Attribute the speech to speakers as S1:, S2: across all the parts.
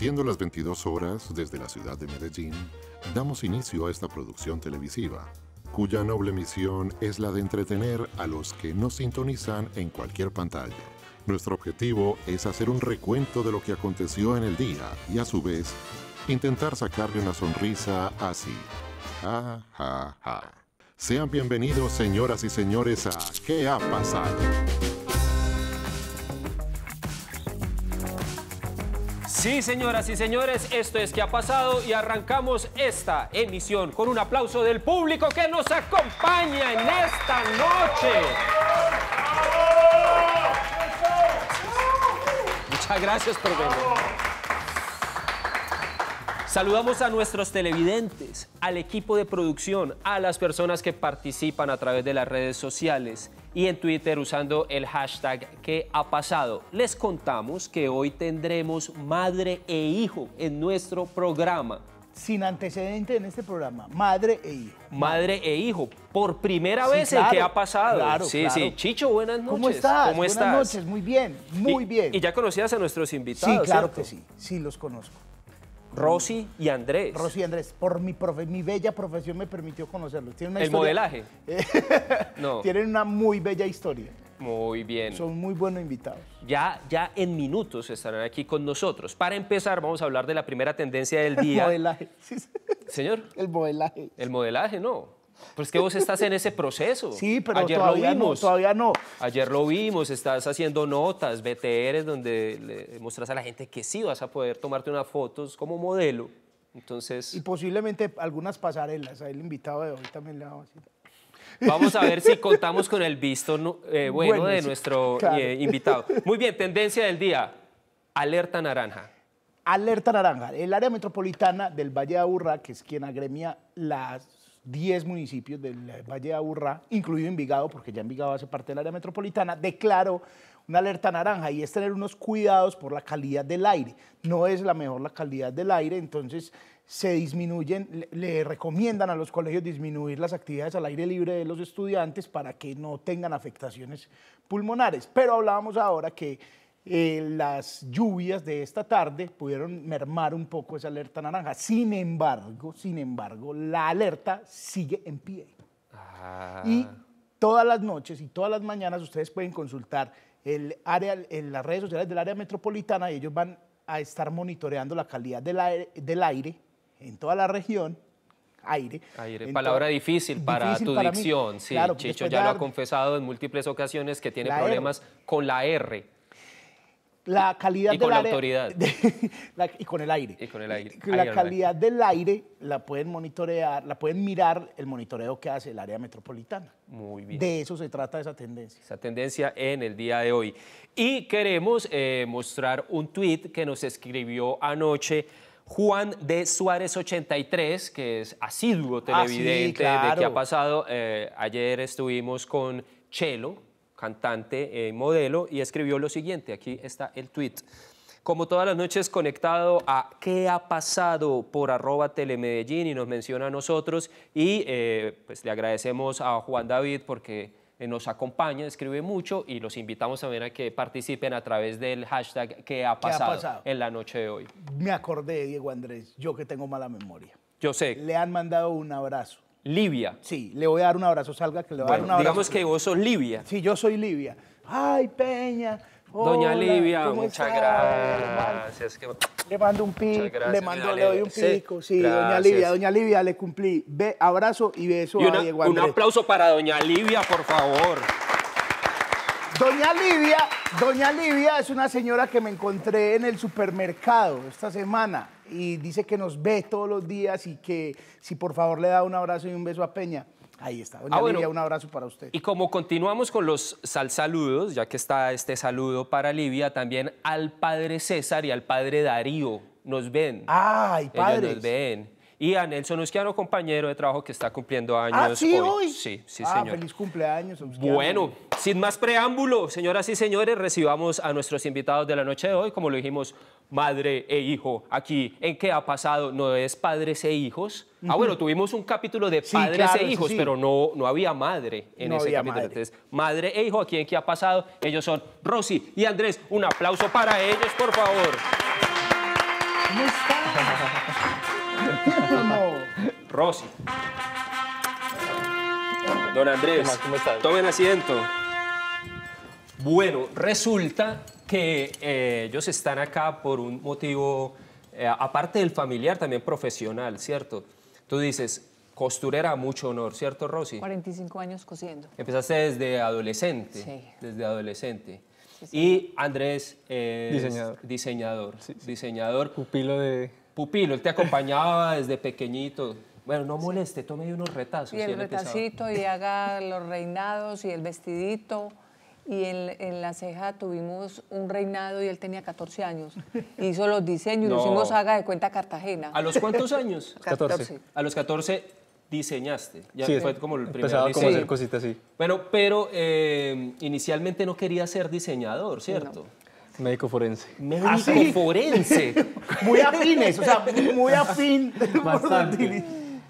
S1: Siendo las 22 horas desde la ciudad de Medellín, damos inicio a esta producción televisiva, cuya noble misión es la de entretener a los que nos sintonizan en cualquier pantalla. Nuestro objetivo es hacer un recuento de lo que aconteció en el día y a su vez intentar sacarle una sonrisa así. Ja, ja, ja. Sean bienvenidos señoras y señores a
S2: ¿Qué ha pasado? Sí, señoras y señores, esto es que ha pasado y arrancamos esta emisión con un aplauso del público que nos acompaña en esta noche. Muchas gracias por venir. Saludamos a nuestros televidentes, al equipo de producción, a las personas que participan a través de las redes sociales y en Twitter usando el hashtag que ha pasado. Les contamos que hoy tendremos madre e hijo en nuestro programa.
S3: Sin antecedente en este programa, madre e hijo.
S2: Madre e hijo, por primera vez en el que ha pasado. Claro, sí, sí. Chicho, buenas noches. ¿Cómo estás? buenas noches,
S3: muy bien, muy bien. Y
S2: ya conocías a nuestros invitados. Sí, claro que sí,
S3: sí los conozco.
S2: Rosy y Andrés. Rosy y
S3: Andrés, por mi, mi bella profesión me permitió conocerlos. Tienen una ¿El modelaje?
S2: no. Tienen
S3: una muy bella historia.
S2: Muy bien.
S3: Son muy buenos invitados.
S2: Ya, ya en minutos estarán aquí con nosotros. Para empezar, vamos a hablar de la primera tendencia del día. El modelaje. Señor. El modelaje. El modelaje, no. Pues que vos estás en ese
S3: proceso. Sí, pero Ayer todavía lo vimos. no, todavía no.
S2: Ayer lo vimos, estás haciendo notas, BTRs, donde le mostras a la gente que sí vas a poder tomarte unas fotos como modelo. Entonces... Y
S3: posiblemente algunas pasarelas. el invitado de hoy también le vamos a decir.
S2: Vamos a ver si contamos con el visto eh, bueno, de nuestro eh, invitado. Muy bien, tendencia del día. Alerta naranja.
S3: Alerta naranja. El área metropolitana del Valle de Urra, que es quien agremia las 10 municipios del Valle de Aburrá, incluido Envigado, porque ya Envigado hace parte del área metropolitana, declaró una alerta naranja y es tener unos cuidados por la calidad del aire. No es la mejor la calidad del aire, entonces se disminuyen, le, le recomiendan a los colegios disminuir las actividades al aire libre de los estudiantes para que no tengan afectaciones pulmonares. Pero hablábamos ahora que las lluvias de esta tarde pudieron mermar un poco esa alerta naranja. Sin embargo, sin embargo, la alerta sigue en pie. Ah. Y todas las noches y todas las mañanas ustedes pueden consultar el área, en las redes sociales del área metropolitana y ellos van a estar monitoreando la calidad del aire, en toda la región aire.
S2: aire palabra difícil para tu dicción, sí. Chicho ya lo ha confesado en múltiples ocasiones que tiene problemas con la R
S3: la calidad y del con aire, la autoridad. y con el aire. Y con el aire. La calidad del aire la pueden monitorear, la pueden mirar el monitoreo que hace el área metropolitana. Muy bien. De eso se trata esa tendencia. Esa
S2: tendencia en el día de hoy. Y queremos eh, mostrar un tuit que nos escribió anoche Juan de Suárez 83, que es asiduo ah, televidente de qué ha pasado. Eh, ayer estuvimos con Chelo, cantante eh, modelo, y escribió lo siguiente, aquí está el tweet. Como todas las noches conectado a qué ha pasado por arroba telemedellín y nos menciona a nosotros y eh, pues le agradecemos a Juan David porque eh, nos acompaña, escribe mucho y los invitamos también a que participen a través del hashtag ¿Qué ha, pasado en la noche de hoy.
S3: Me acordé Diego Andrés, yo que tengo mala memoria. Yo sé. Le han mandado un abrazo. Libia. Sí, le voy a dar un abrazo, salga que le voy a dar un abrazo. Digamos que
S2: vos sos Libia.
S3: Sí, yo soy Libia. Ay, Peña. Doña Livia, muchas gracias. Le mando un pico, le mando, le doy un pico. Sí, Doña Livia, Doña Livia, le cumplí. abrazo y beso a Diego Andrés. Un
S2: aplauso para Doña Livia, por favor.
S3: Doña Livia, Doña Livia es una señora que me encontré en el supermercado esta semana y dice que nos ve todos los días y que si por favor le da un abrazo y un beso a Peña. Ahí está, doña ah, un abrazo para usted. Y
S2: como continuamos con los sal saludos, ya que está este saludo para Livia, también al padre César y al padre Darío nos ven. ¡Ay, padre. nos ven y a Nelson Usquiano, compañero de trabajo que está cumpliendo ah, años. ¿Ah, sí, hoy? Sí, Sí, sí, ah, Feliz
S3: cumpleaños, Bueno,
S2: sin más preámbulo, señoras y señores, recibamos a nuestros invitados de la noche de hoy, como lo dijimos, madre e hijo, aquí en qué ha pasado, no es padres e hijos. Ah, bueno, tuvimos un capítulo de padres e hijos, pero no, no había madre en ese capítulo. Madre. Entonces, madre e hijo, aquí en qué ha pasado, ellos son Rosy y Andrés. Un aplauso para ellos, por favor. Rosy. Don Andrés, ¿cómo tomen asiento. Bueno, resulta que eh, ellos están acá por un motivo, eh, aparte del familiar, también profesional, ¿cierto? Tú dices, costurera, mucho honor, ¿cierto, Rosy?
S4: 45 años cosiendo.
S2: Empezaste desde adolescente. Sí. Desde adolescente. Y Andrés diseñador. Diseñador. diseñador. Pupilo de, Pupilo, él te acompañaba desde pequeñito. Bueno, no moleste, tome unos retazos. Y el retacito
S4: y haga los reinados y el vestidito. Y en, la ceja tuvimos un reinado y él tenía 14 años. Hizo los diseños, no. hicimos haga de cuenta Cartagena. ¿A los cuántos
S2: años? 14. A los 14 diseñaste. Ya sí, fue como el primer empezaba como a hacer cositas así. Bueno, pero eh, inicialmente no quería ser diseñador, ¿cierto?
S1: Médico forense. Médico ¿Ah, forense.
S3: muy afines, o sea, muy afín. Bastante.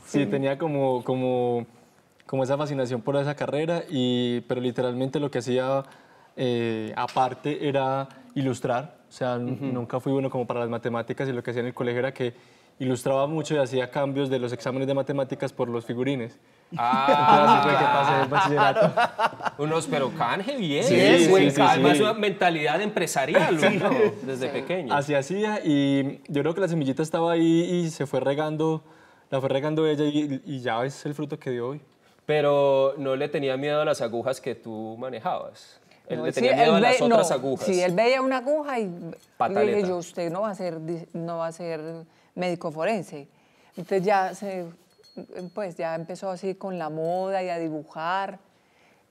S1: Sí, tenía como, como, como esa fascinación por esa carrera, y, pero literalmente lo que hacía eh, aparte era ilustrar. O sea, nunca fui bueno como para las matemáticas y lo que hacía en el colegio era que ilustraba mucho y hacía cambios de los exámenes de matemáticas por los figurines.
S2: Ah, Entonces, que bachillerato. Unos, pero canje bien. Sí, es, sí, una mentalidad empresarial, Desde pequeño. Así
S1: hacía y yo creo que la semillita estaba ahí y se fue regando, la fue regando ella y, ya es el fruto que dio hoy.
S2: Pero no le tenía miedo a las agujas que tú manejabas. Él le tenía sí, miedo a las otras agujas. Sí, él
S4: veía una aguja y le dije yo, usted no va a ser, no va a ser médico forense. Entonces ya, se, pues ya empezó así con la moda y a dibujar.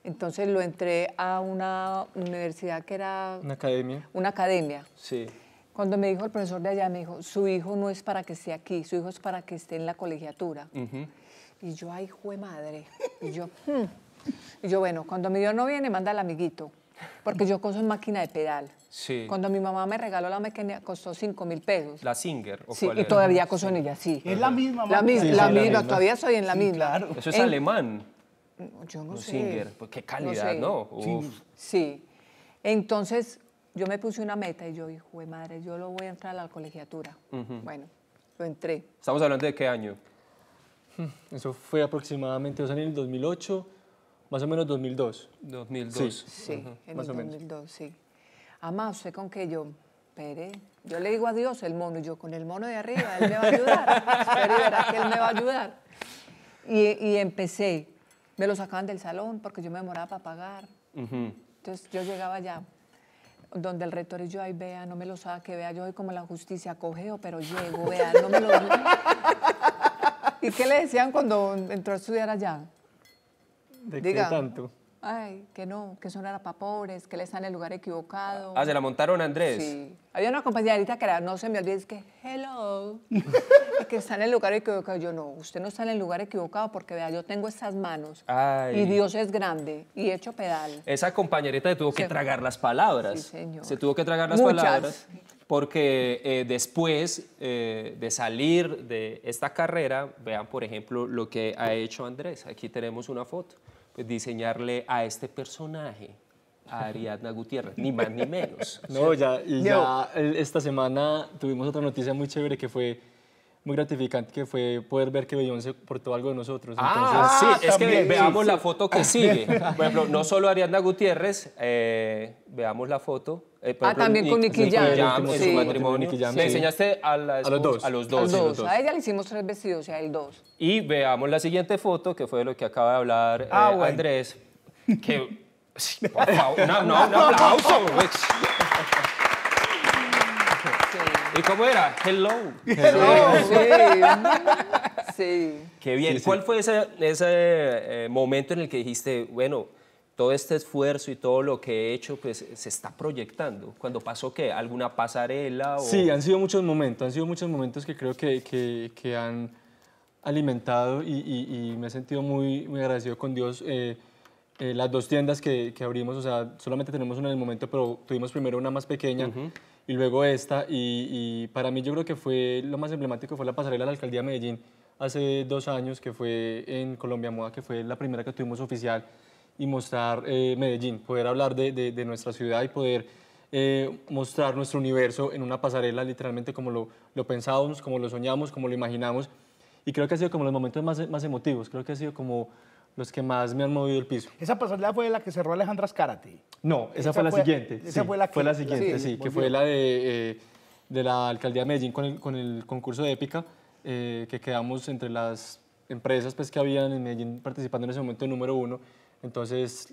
S4: Entonces lo entré a una universidad que era... Una academia. Una academia. Sí. Cuando me dijo el profesor de allá, me dijo, su hijo no es para que esté aquí, su hijo es para que esté en la colegiatura. Y yo, ay, fue madre. Y yo, hmm". y yo, bueno, cuando mi hijo no viene, manda al amiguito. Porque yo coso en máquina de pedal. Sí. Cuando mi mamá me regaló la máquina, costó 5 mil pesos.
S2: ¿La Singer? ¿o sí, y todavía coso
S4: en ella, sí. Es la misma La, la, misma, todavía soy en la misma. Claro. Eso es alemán. Yo no, sé. Singer, pues qué calidad, ¿no? Sí. Entonces, yo me puse una meta y yo dije, madre, yo lo voy a entrar a la colegiatura. Bueno, lo entré.
S1: ¿Estamos hablando de qué año? Eso fue aproximadamente, dos años, en el 2008 más o menos 2002. 2002. Sí, sí o menos 2002,
S4: sí. Además, sé con que yo, Pere, yo le digo adiós el mono, yo con el mono de arriba, él me va a ayudar. Pero que él me va a ayudar. Y, y, empecé, me lo sacaban del salón porque yo me demoraba para pagar.
S2: Entonces
S4: yo llegaba allá, donde el rector y yo, ahí vea, no me lo saque, vea, yo soy como la justicia, cogeo, pero llego, vea, no me lo... ¿Y qué le decían cuando entró a estudiar allá? ¿De tanto? Ay, que no, que son para pobres, que le están en el lugar equivocado. Ah, se
S2: la montaron a Andrés. Sí.
S4: Había una compañerita que era, no se me olvide, es que, hello, que está en el lugar equivocado. Yo no, usted no está en el lugar equivocado porque vea, yo tengo esas manos y Dios es grande y hecho pedal.
S2: Esa compañerita se tuvo que tragar las palabras. Sí, señor. Se tuvo que tragar las palabras porque eh, después eh, de salir de esta carrera, vean por ejemplo lo que ha hecho Andrés. Aquí tenemos una foto diseñarle a este personaje a Ariadna Gutiérrez, ni más ni menos. No,
S1: ya, ya esta semana tuvimos otra noticia muy chévere que fue muy gratificante que fue poder ver que Beyoncé portó algo de nosotros. Ah, Entonces, sí, es que veamos la foto que sigue.
S2: Por ejemplo, no solo Ariadna Gutiérrez, eh, veamos la foto. Eh, ah, también con Nicky Jam. Jam sí. su matrimonio. sí. Le enseñaste a, los dos. A los dos. A,
S4: ella le hicimos tres vestidos y a él dos.
S2: Y veamos la siguiente foto, que fue de lo que acaba de hablar ah, eh, Andrés. Que, por no, no, un aplauso. Pues. ¿Y cómo era? Hello. Hello. Sí. sí. Qué bien. ¿Cuál fue ese, eh, momento en el que dijiste, bueno todo este esfuerzo y todo lo que he hecho, pues se está proyectando. Cuando pasó, ¿qué? ¿Alguna pasarela? Sí, han sido
S1: muchos momentos, han sido muchos momentos que creo que, que, que han alimentado y, me he sentido muy, muy agradecido con Dios. Eh, eh, las dos tiendas que, que, abrimos, o sea, solamente tenemos una en el momento, pero tuvimos primero una más pequeña y luego esta. Y, y, para mí yo creo que fue lo más emblemático fue la pasarela de la Alcaldía de Medellín hace dos años, que fue en Colombia Moda, que fue la primera que tuvimos oficial y mostrar eh, Medellín, poder hablar de, nuestra ciudad y poder eh, mostrar nuestro universo en una pasarela, literalmente como lo, pensábamos, como lo soñamos, como lo imaginamos. Y creo que ha sido como los momentos más, más emotivos, creo que ha sido como los que más me han movido el piso.
S3: ¿Esa pasarela fue la que cerró Alejandra Scarati?
S1: No, esa, fue, la siguiente. Esa fue la que... Fue la siguiente, sí, que fue la eh, de, la Alcaldía de Medellín con el, concurso de Épica, que quedamos entre las empresas pues, que habían en Medellín participando en ese momento número uno. Entonces,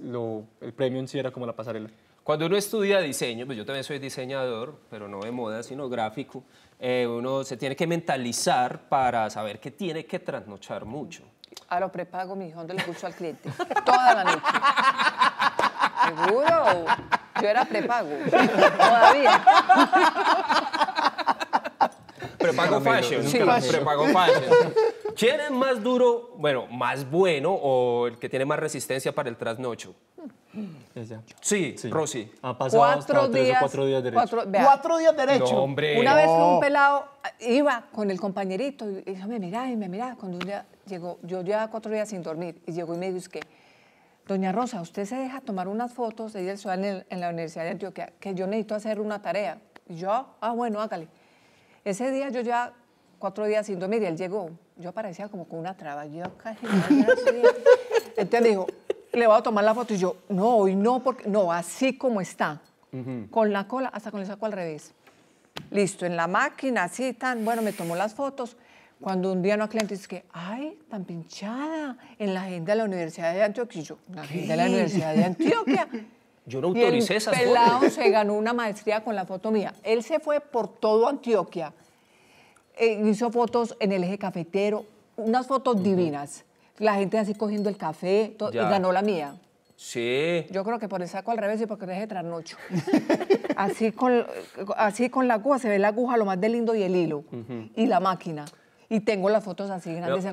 S2: el premio en sí era como la pasarela. Cuando uno estudia diseño, pues yo también soy diseñador, pero no de moda, sino gráfico, eh, uno se tiene que mentalizar para saber que tiene que trasnochar mucho.
S4: A lo prepago, mi hijo, donde le escucho al cliente. Toda la noche. Seguro. Yo era prepago. Todavía
S2: prepago fashion. fashion. ¿Quién es más duro, bueno, más bueno o el que tiene más resistencia para el trasnocho? Sí, sí, Rosy. cuatro días, tres cuatro
S4: días derecho. derecho. hombre. Una vez un pelado iba con el compañerito y me miraba y me mira Cuando ya llegó, yo ya cuatro días sin dormir y llegó y me dijo, que, doña Rosa, usted se deja tomar unas fotos, ella en, el, en la Universidad de Antioquia, que yo necesito hacer una tarea. Y yo, ah, bueno, hágale. Ese día yo ya cuatro días sin dormir él llegó. Yo aparecía como con una traba. Yo casi. Entonces dijo, le voy a tomar la foto. Y yo, no, hoy no, porque no, así como está. Con la cola, hasta con el saco al revés. Listo, en la máquina, así tan. Bueno, me tomó las fotos. Cuando un día no cliente dice que, ay, tan pinchada, en la agenda de la Universidad de Antioquia. Y yo, la agenda de la Universidad de Antioquia.
S2: Yo no autoricé y el pelado
S4: se ganó una maestría con la foto mía. Él se fue por todo Antioquia. Eh, hizo fotos en el eje cafetero, unas fotos divinas. La gente así cogiendo el café, y ganó la mía. Sí. Yo creo que por el saco al revés y porque deje trasnocho. así, con, así con la aguja se ve la aguja, lo más de lindo y el hilo. Y la máquina. Y tengo las fotos así grandes.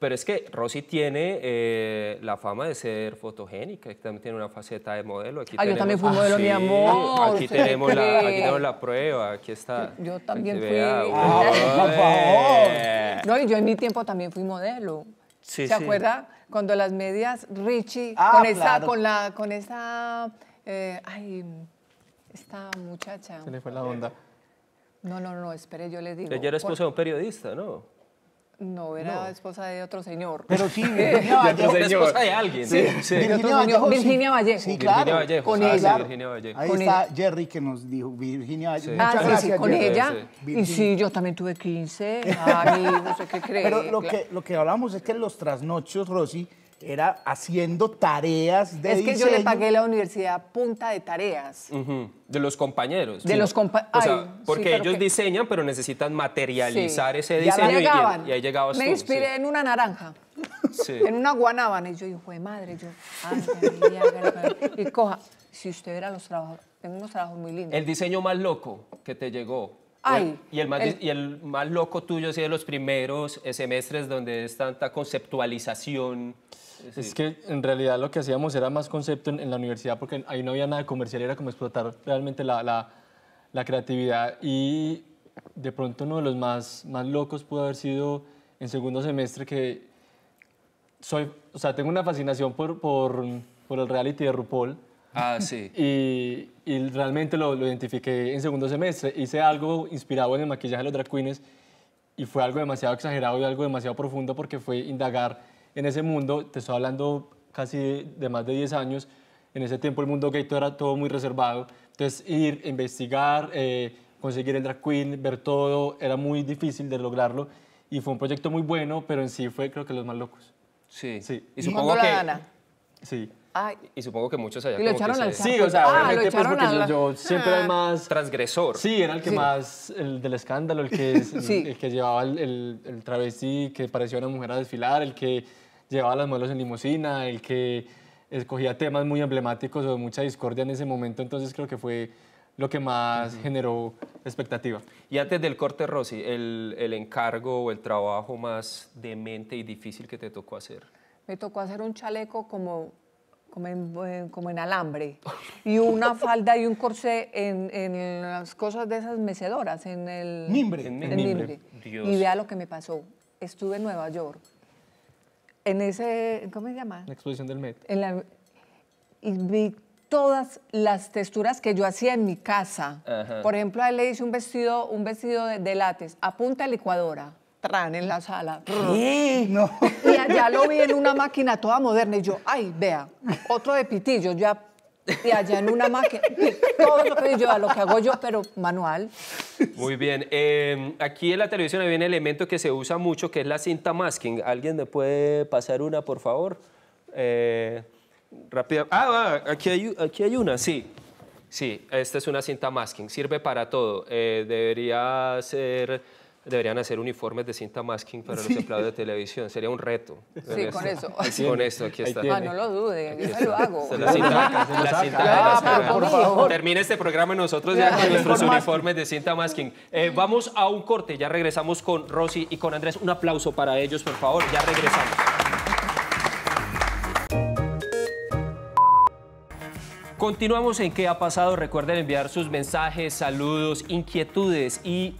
S2: Pero es que Rosy tiene eh, la fama de ser fotogénica, también tiene una faceta de modelo. Aquí yo también fui modelo, mi amor. Aquí tenemos, la, prueba, aquí está. Yo, también fui. por favor.
S3: No, y yo en
S4: mi tiempo también fui modelo. Sí, ¿Se acuerda? Cuando las medias Richie, ah, con, esa, con la, con esa, eh, ay, esta muchacha. Se le fue la onda. No, no, no, espere, yo le digo. Ella era esposa
S2: de un periodista, ¿no?
S4: No, era esposa de otro señor. Pero sí, Virginia Vallejo. Era esposa de alguien. Sí, sí. Virginia, Vallejo, Virginia Vallejo. Sí, claro. Virginia Vallejo. Con ah, ella. Virginia Vallejo. Ahí está
S3: Jerry que nos dijo Virginia Vallejo. Muchas ah, gracias, con ella. Y sí,
S4: yo también tuve 15. Ay, no sé ¿qué crees? Pero lo, que,
S3: lo que hablamos es que los trasnochos, Rosy, era haciendo tareas de Es que yo le pagué la
S4: universidad punta de tareas.
S3: De los
S2: compañeros. De los compañeros. sea, porque ellos diseñan, pero necesitan materializar ese diseño y, y, ahí llegaba. Me inspiré
S4: en una naranja. En una guanábana. Y yo, hijo de madre, yo... y coja, si usted era los trabajos... Tengo unos trabajos muy lindos.
S2: El diseño más loco que te llegó.
S4: Ay, y, el más, y
S2: el más loco tuyo, así de los primeros semestres donde es tanta conceptualización es, que en
S1: realidad lo que hacíamos era más concepto en, la universidad porque ahí no había nada comercial, era como explotar realmente la, creatividad y de pronto uno de los más, locos pudo haber sido en segundo semestre que soy, o sea, tengo una fascinación por, por, por el reality de RuPaul. Ah, sí. Y, realmente lo, lo, identifiqué en segundo semestre. Hice algo inspirado en el maquillaje de los drag queens y fue algo demasiado exagerado y algo demasiado profundo porque fue indagar en ese mundo, te estoy hablando casi de, más de 10 años, en ese tiempo el mundo gay todo era todo muy reservado, entonces ir, investigar, eh, conseguir el drag queen, ver todo, era muy difícil de lograrlo y fue un proyecto muy bueno, pero en sí fue creo que los más locos. Sí, sí. Y supongo que... Gana. Sí.
S2: Y supongo que muchos allá. Y lo echaron al Sí, o sea, ah, obviamente, pues, porque yo, siempre era más. Transgresor. Sí, era el que más.
S1: El del escándalo, el que, el, que llevaba el, el, el, travesti que parecía una mujer a desfilar, el que llevaba las modelos en limosina, el que escogía temas muy emblemáticos o mucha discordia en ese momento, entonces creo que fue lo que
S2: más generó expectativa. Y antes del corte, Rosy, el, el encargo o el trabajo más demente y difícil que te tocó hacer.
S4: Me tocó hacer un chaleco como como en, eh, alambre, y una falda y un corsé en, en las cosas de esas mecedoras, en el... Mimbre. En Dios. Y vea lo que me pasó. Estuve en Nueva York en ese, ¿cómo se llama? La
S1: exposición del Met.
S4: y vi todas las texturas que yo hacía en mi casa. Por ejemplo, a él le hice un vestido, un vestido de, látex, a punta de licuadora, tran, en la sala. Y allá lo vi en una máquina toda moderna y yo, ay, vea, otro de pitillo, ya y allá en una máquina. Todo lo que hago yo, pero manual.
S2: Muy bien. Em, aquí en la televisión hay un elemento que se usa mucho, que es la cinta masking. ¿Alguien me puede pasar una, por favor? Eh, ah, ah, aquí, hay, aquí hay una, sí. Sí, esta es una cinta masking. Sirve para todo. Eh, debería ser deberían hacer uniformes de cinta masking para los empleados de televisión. Sería un reto. Sí, con eso. Con eso, aquí está. Ah, no lo dude, yo lo hago. la cinta, ah, Termina este programa nosotros ya con nuestros uniformes de cinta masking. Eh, vamos a un corte, ya regresamos con Rosy y con Andrés. Un aplauso para ellos, por favor. Ya regresamos. Continuamos en qué ha pasado. Recuerden enviar sus mensajes, saludos, inquietudes y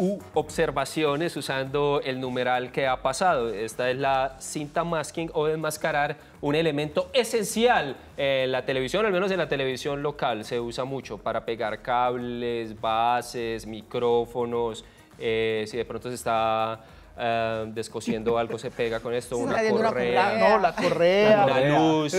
S2: u observaciones usando el numeral que ha pasado. Esta es la cinta masking o desmascarar un elemento esencial en la televisión, al menos en la televisión local se usa mucho para pegar cables, bases, micrófonos, eh, si de pronto se está Ah, descosiendo algo se pega con esto, una correa, una No, la correa. La luz.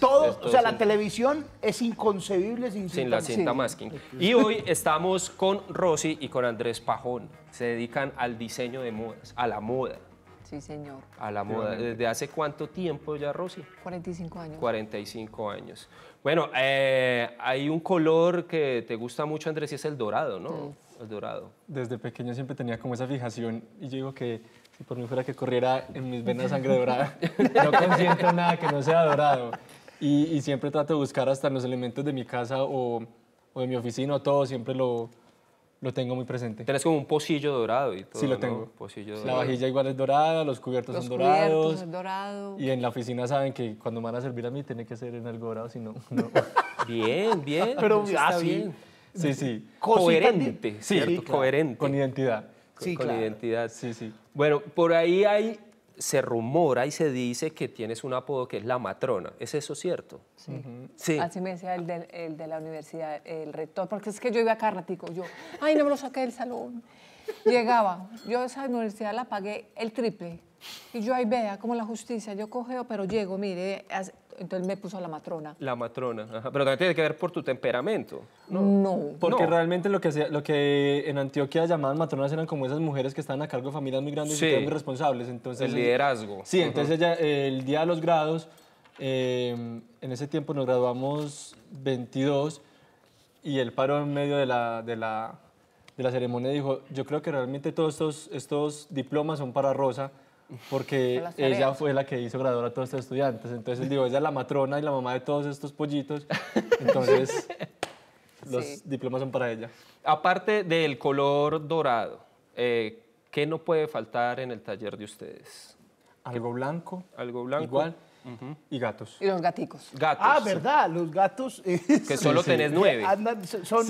S2: Todo, o sea, la
S3: televisión es inconcebible sin, sin la cinta
S2: masking. Y hoy estamos con Rosy y con Andrés Pajón. Se dedican al diseño de modas, a la moda. Sí, señor. A la moda. ¿Desde hace cuánto tiempo ya, Rosy?
S4: 45 años.
S2: 45 años. Bueno, eh, hay un color que te gusta mucho, Andrés, y es el dorado, ¿no? dorado.
S1: Desde pequeño siempre tenía como esa fijación y yo digo que si por mí fuera que corriera en mis venas sangre dorada, no consiento nada que no sea dorado. Y, siempre trato de buscar hasta los elementos de mi casa o, de mi oficina, todo, siempre lo, lo tengo muy presente. Tenés como un pocillo dorado y todo. Sí, lo tengo. La vajilla igual es dorada, los cubiertos son dorados. Y en la oficina saben que cuando van a servir a mí tiene que ser en algo dorado, si no. bien, bien. Pero así sí, sí. Coherente, sí, ¿cierto? coherente. Con
S2: identidad. Sí, con identidad. Sí, sí. Bueno, por ahí hay, se rumora y se dice que tienes un apodo que es la matrona. ¿Es eso cierto? Sí. Así
S4: me decía el de, la universidad, el rector, porque es que yo iba a Ratico, yo, ay, no me lo saqué del salón. Llegaba, yo esa universidad la pagué el triple. Y yo ahí vea como la justicia, yo cogeo, pero llego, mire, entonces me puso la matrona.
S2: La matrona, pero también tiene que ver por tu temperamento.
S4: No. Porque
S1: realmente lo que, lo que en Antioquia llamaban matronas eran como esas mujeres que estaban a cargo de familias muy grandes y muy responsables. Entonces, el liderazgo. Sí, entonces ella, el día de los grados, em, en ese tiempo nos graduamos 22 y el paro en medio de la, ceremonia dijo, yo creo que realmente todos estos, estos diplomas son para Rosa porque ella fue la que hizo graduar a todos estos estudiantes. Entonces, digo, ella es la matrona y la mamá de todos estos pollitos. Entonces, los
S2: diplomas son para ella. Aparte del color dorado, eh, ¿qué no puede faltar en el taller de ustedes? Algo blanco. Algo blanco. Igual. Y gatos. Y los gaticos.
S3: Gatos. Ah, ¿verdad? Los gatos. Eh, que solo tenés nueve. son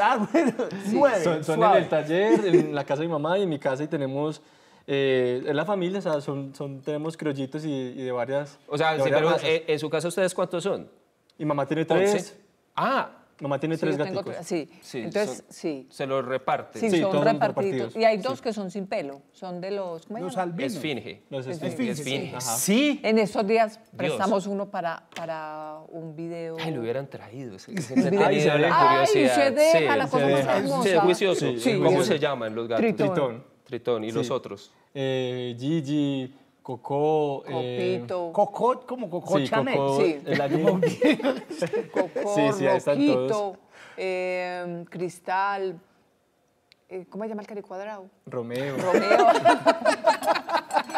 S3: Ah, bueno, nueve. son en el
S1: taller, en la casa de mi mamá y en mi casa y tenemos en eh, la familia, o sea, son, son, tenemos criollitos y, de varias. O sea, eh, en su
S2: casa, ¿ustedes cuántos son? Y mamá tiene
S4: tres. Ah,
S2: Mamá tiene
S1: tres gatitos.
S4: sí. entonces sí.
S2: Se los reparte. Sí, son repartidos. Y
S4: hay dos que son sin pelo, son de los... ¿cómo los albinos. Esfinge. Los esfinge. esfinge. Sí. En esos días prestamos uno para, para un video... Ay, lo
S2: hubieran traído. Se, habla Ay, curiosidad. Ay, se deja
S4: la cosa más hermosa. juicioso.
S3: ¿Cómo se
S1: llaman los gatos? Tritón. Tritón, ¿y los otros? Eh, Gigi, Coco, Copito.
S3: Eh, Coco, como Coco sí, Chanel.
S1: sí. El
S4: Coco, sí, sí, están em, Cristal, eh, ¿cómo se llama el Cuadrado?
S2: Romeo.
S1: Romeo.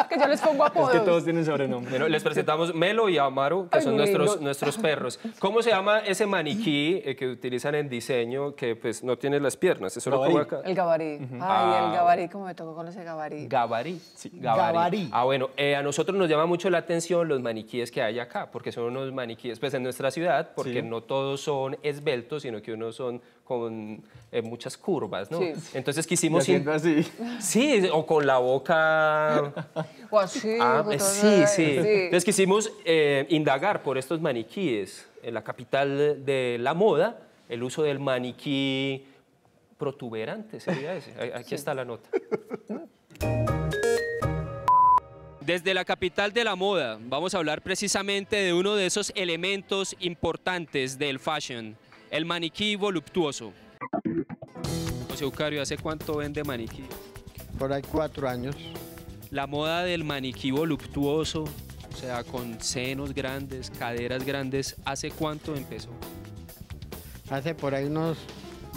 S4: que yo les pongo apodos. Es que todos
S2: tienen sobrenombre. les presentamos Melo y Amaro, que son nuestros, nuestros perros. ¿Cómo se llama ese maniquí eh, que utilizan en diseño que pues no tiene las piernas? Eso lo acá.
S4: El gabarí. Ay, ah. el gabarí, ¿Cómo me tocó con ese gabarí.
S2: Gabarí, gabarí. Ah, bueno, eh, a nosotros nos llama mucho la atención los maniquíes que hay acá, porque son unos maniquíes, pues en nuestra ciudad, porque no todos son esbeltos, sino que unos son con eh, muchas curvas, ¿no? Sí. Entonces quisimos... Y así. Sí, o con la boca...
S4: o así. Ah, eh, sí, sí, Entonces
S2: quisimos eh, indagar por estos maniquíes. En la capital de la moda, el uso del maniquí protuberante sería ese. Aquí está la nota. Desde la capital de la moda, vamos a hablar precisamente de uno de esos elementos importantes del fashion, el maniquí voluptuoso. José Eucario, ¿hace cuánto vende maniquí?
S4: Por ahí cuatro años.
S2: La moda del maniquí voluptuoso, o sea, con senos grandes, caderas grandes, ¿hace cuánto empezó?
S4: Hace por ahí unos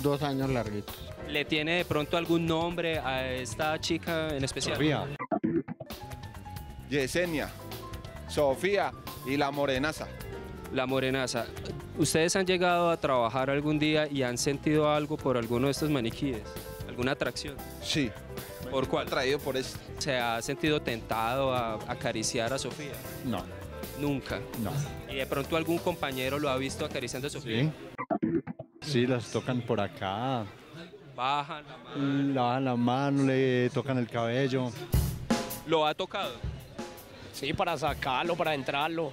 S1: dos años larguitos.
S2: ¿Le tiene de pronto algún nombre a esta chica en especial? Sofía. Yesenia, Sofía y la Morenaza. La Morenaza. ¿Ustedes han llegado a trabajar algún día y han sentido algo por alguno de estos maniquíes? ¿Alguna atracción? Sí. ¿Por cuál? Traído por esto. ¿Se ha sentido tentado a acariciar a Sofía? No. ¿Nunca? No. ¿Y de pronto algún compañero lo ha visto acariciando a Sofía? Sí.
S1: Sí, las tocan por acá.
S2: Bajan la
S1: mano. bajan la mano, le tocan el cabello.
S2: ¿Lo ha tocado? Sí, para sacarlo, para entrarlo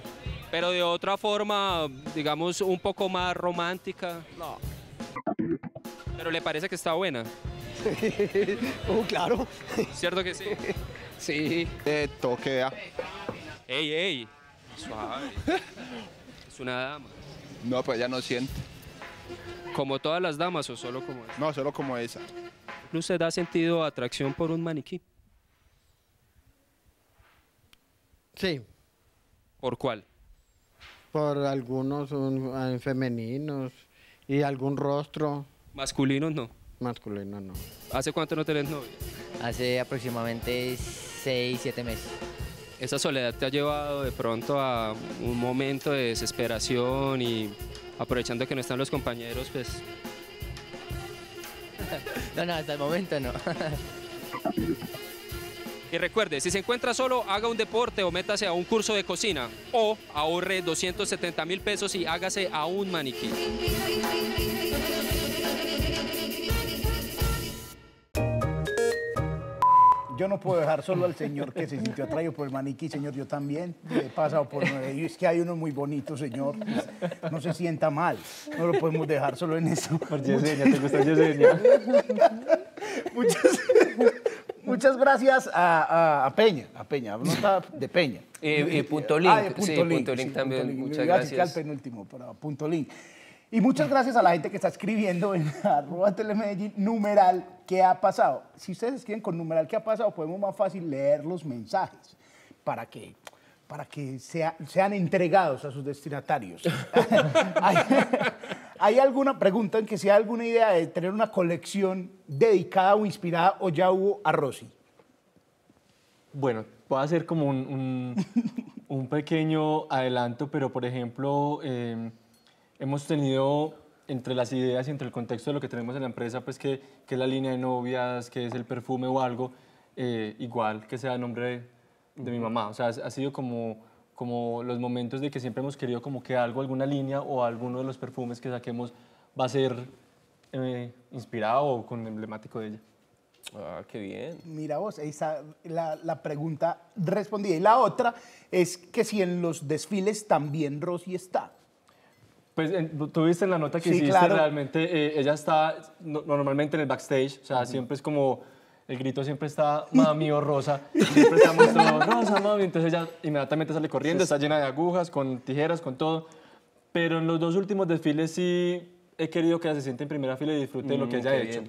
S2: pero de otra forma, digamos, un poco más romántica. No. Pero le parece que está buena.
S3: Oh, claro.
S2: ¿Cierto que sí? sí. Eh, toque, Ey, ey. Suave. es una dama. No, pues ya no siente. ¿Como todas las damas o solo como esa? No, solo como esa. ¿No se da sentido atracción por un maniquí? Sí. ¿Por cuál?
S1: por algunos eh, femeninos y algún rostro.
S2: ¿Masculinos no? Masculino no. ¿Hace cuánto no
S4: tenés novia? Hace aproximadamente seis, siete meses.
S2: ¿Esa soledad te ha llevado de pronto a un momento de desesperación y aprovechando que no están los compañeros, pues...
S1: no, no, hasta el momento no.
S2: Y recuerde, si se encuentra solo, haga un deporte o métase a un curso de cocina o ahorre 270 mil pesos y hágase a un maniquí.
S3: yo no puedo dejar solo al señor que se sintió atraído por el maniquí, señor, yo también he pasado por uno Es que hay uno muy bonito, señor. No se sienta mal. No lo podemos dejar solo en eso. Por Yesenia, ¿te gusta Yesenia? Muchas muchas gracias a, Peña, a Peña, nota de Peña. Eh, eh, y, Punto Link, punto ah, sí, link, punto link también, muchas gracias. al penúltimo, Punto Link. Y muchas gracias a la gente que está escribiendo en arroba telemedellín, numeral, que ha pasado? Si ustedes escriben con numeral, que ha pasado? Podemos más fácil leer los mensajes para que para que sean entregados a sus destinatarios. ¿Hay alguna, pregunta en que sea alguna idea de tener una colección dedicada o inspirada o ya hubo a Rosy?
S1: Bueno, puedo ser hacer como un, un, pequeño adelanto, pero por ejemplo, em, hemos tenido entre las ideas y entre el contexto de lo que tenemos en la empresa, pues que, que es la línea de novias, que es el perfume o algo, eh, igual que sea el nombre de mi mamá. O sea, ha sido como como los momentos de que siempre hemos querido como que algo, alguna línea o alguno de los perfumes que saquemos va a ser eh,
S3: inspirado o con emblemático de ella. Ah, qué bien. Mira vos, esa, la, la, pregunta respondida. Y la otra es que si en los desfiles también Rosy está.
S1: Pues tuviste tú viste en la nota que hiciste, realmente eh, ella está normalmente en el backstage, o sea, siempre es como el grito siempre está mami o oh, rosa, siempre está mostrando rosa, mami, entonces ella inmediatamente sale corriendo, está llena de agujas, con tijeras, con todo, pero en los dos últimos desfiles sí he querido que ella se siente en primera fila y disfrute de lo que mm, ella ha hecho.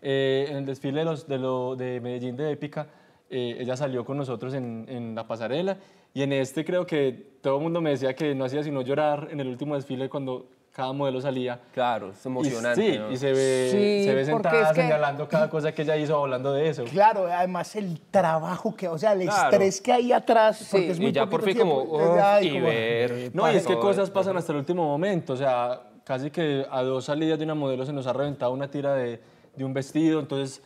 S1: Eh, en el desfile de, los, de, lo, de Medellín de Épica, eh, ella salió con nosotros en, en, la pasarela y en este creo que todo el mundo me decía que no hacía sino llorar en el último desfile cuando cada modelo salía. Claro, es emocionante. Y, sí, y se ve, se ve sentada señalando
S3: cada cosa que ella hizo hablando de eso. Claro, además el trabajo que, o sea, el estrés que hay atrás. Sí. Porque es muy y ya por fin como, y
S2: ver. No, y es que cosas
S1: pasan hasta el último momento, o sea, casi que a dos salidas de una modelo se nos ha reventado una tira de, de un vestido, entonces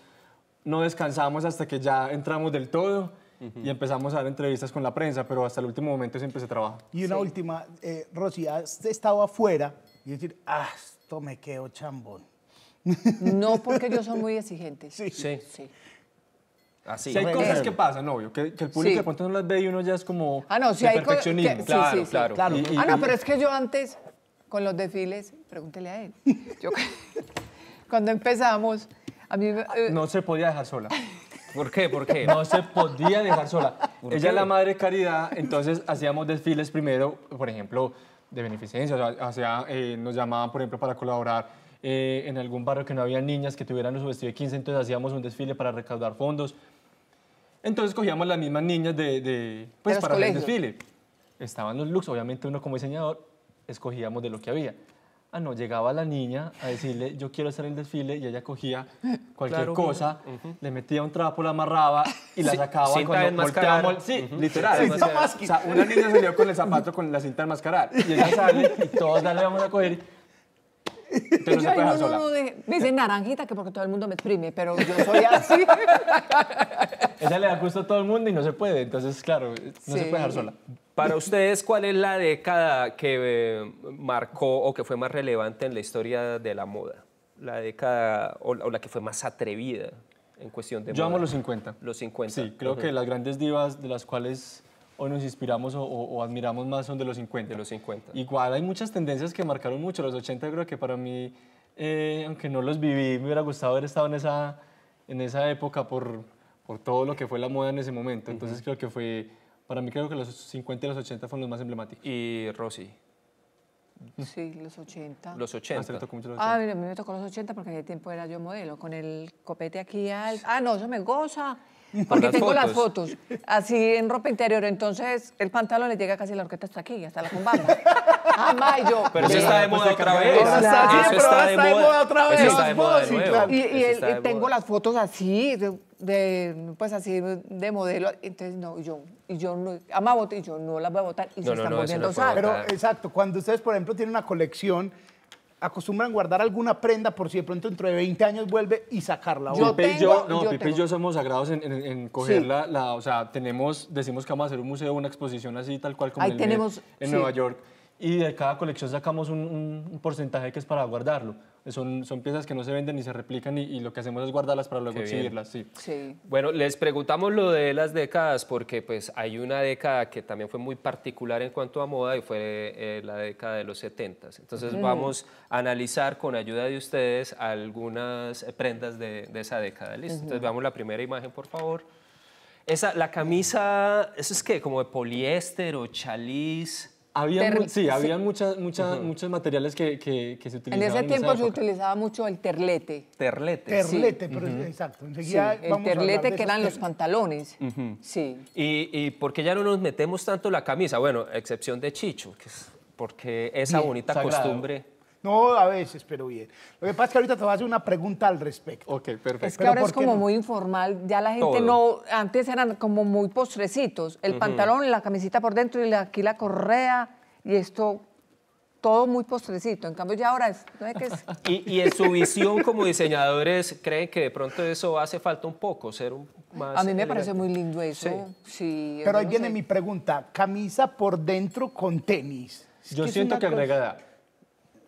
S1: no descansamos hasta que ya entramos del todo y empezamos a dar entrevistas con la prensa, pero hasta el último momento siempre se trabaja.
S3: Y una última, eh, Rosy, has estado afuera y decir, ah, esto me quedó chambón.
S4: No, porque ellos son muy exigentes. Sí. sí.
S2: Así.
S1: Si
S4: hay cosas que pasan,
S1: obvio, que, que el público sí. no las ve y uno ya es como ah, no, si hay perfeccionismo. claro, claro. claro. ah, no, pero es
S4: que yo antes, con los desfiles, pregúntele a él.
S1: Yo,
S4: cuando empezamos, a mí...
S1: Eh, no se
S4: podía dejar sola.
S1: ¿Por qué? ¿Por qué? No se podía dejar sola. Ella es la madre caridad, entonces hacíamos desfiles primero, por ejemplo, de beneficencia, o sea, eh, nos llamaban, por ejemplo, para colaborar eh, en algún barrio que no había niñas que tuvieran los vestidos de 15, entonces hacíamos un desfile para recaudar fondos. Entonces cogíamos las mismas niñas de, pues, para el desfile. Estaban los looks, obviamente uno como diseñador escogíamos de lo que había. Ah, no, llegaba la niña a decirle, yo quiero hacer el desfile, y ella cogía
S2: cualquier cosa,
S1: le metía un trapo, la amarraba y la sacaba con cinta cuando Sí, literal. o sea, una niña salió con el zapato con la cinta de mascarar y ella sale y todos le vamos a coger. Entonces no se puede sola.
S4: De, naranjita que porque todo el mundo me exprime, pero yo soy así.
S1: ella le da gusto a todo el mundo y no se puede, entonces, claro, no se puede dejar sola.
S2: Para ustedes, ¿cuál es la década que eh, marcó o que fue más relevante en la historia de la moda? La década o, la que fue más atrevida en cuestión de Yo amo los
S1: 50. Los 50. Sí, creo que las grandes divas de las cuales hoy nos inspiramos o, admiramos más son de los 50. De los 50. Igual hay muchas tendencias que marcaron mucho. Los 80 creo que para mí, eh, aunque no los viví, me hubiera gustado haber estado en esa, en esa época por, por todo lo que fue la moda en ese momento. Entonces creo que fue para mí creo que los 50 y los 80 fueron los más emblemáticos. Y Rosy.
S4: Sí, los 80. Los 80. Ah, los 80. Ah, a mí me tocó los 80 porque en ese tiempo era yo modelo, con el copete aquí al... Ah, no, eso me goza. Porque tengo las fotos, así en ropa interior, entonces el pantalón le llega casi a la orquesta hasta aquí, hasta la cumbamba. ah, mayo.
S2: Pero eso está de moda otra vez. Eso está de moda otra vez. Está de moda de Y, tengo
S4: las fotos así, de, pues así de modelo, entonces no, yo y yo no, ama yo no las voy a votar y se están volviendo Pero exacto,
S3: cuando ustedes, por ejemplo, tienen una colección, acostumbran guardar alguna prenda por si de pronto dentro de 20 años vuelve y sacarla. Yo yo, no, y
S1: yo somos sagrados en, cogerla, la, o sea, tenemos, decimos que vamos a hacer un museo, una exposición así tal cual como en, en Nueva York y de cada colección sacamos un, porcentaje que es para guardarlo. Son, son, piezas que no se venden ni se replican y, lo que hacemos es guardarlas para luego exhibirlas. Sí.
S2: Bueno, les preguntamos lo de las décadas porque pues hay una década que también fue muy particular en cuanto a moda y fue eh, la década de los 70. Entonces vamos a analizar con ayuda de ustedes algunas prendas de, esa década. ¿listo? Entonces veamos la primera imagen, por favor. Esa, la camisa, ¿eso es que ¿Como de poliéster o chaliz? Había sí, había muchas, muchas, muchos
S1: materiales que, que, se utilizaban. En ese tiempo se
S4: utilizaba mucho el terlete. Terlete. Terlete, pero, exacto. el terlete que eran los pantalones. Sí.
S2: ¿Y, ¿Y por qué ya no nos metemos tanto la camisa? Bueno, excepción de Chicho, porque esa bonita costumbre
S3: no, a veces, pero bien. Lo que pasa es que ahorita te voy a hacer una pregunta al respecto. Ok, perfecto. Es que ahora es como muy
S4: informal. Ya la gente no. Antes eran como muy postrecitos. El pantalón, la camisita por dentro y aquí la correa. Y esto todo muy postrecito. En cambio, ya ahora es.
S2: Y, en su visión como diseñadores, ¿creen que de pronto eso hace falta un poco? Ser un, más A mí me parece
S4: muy lindo
S3: eso. Sí. Pero ahí viene mi pregunta: camisa por dentro con tenis. Yo siento que en agregada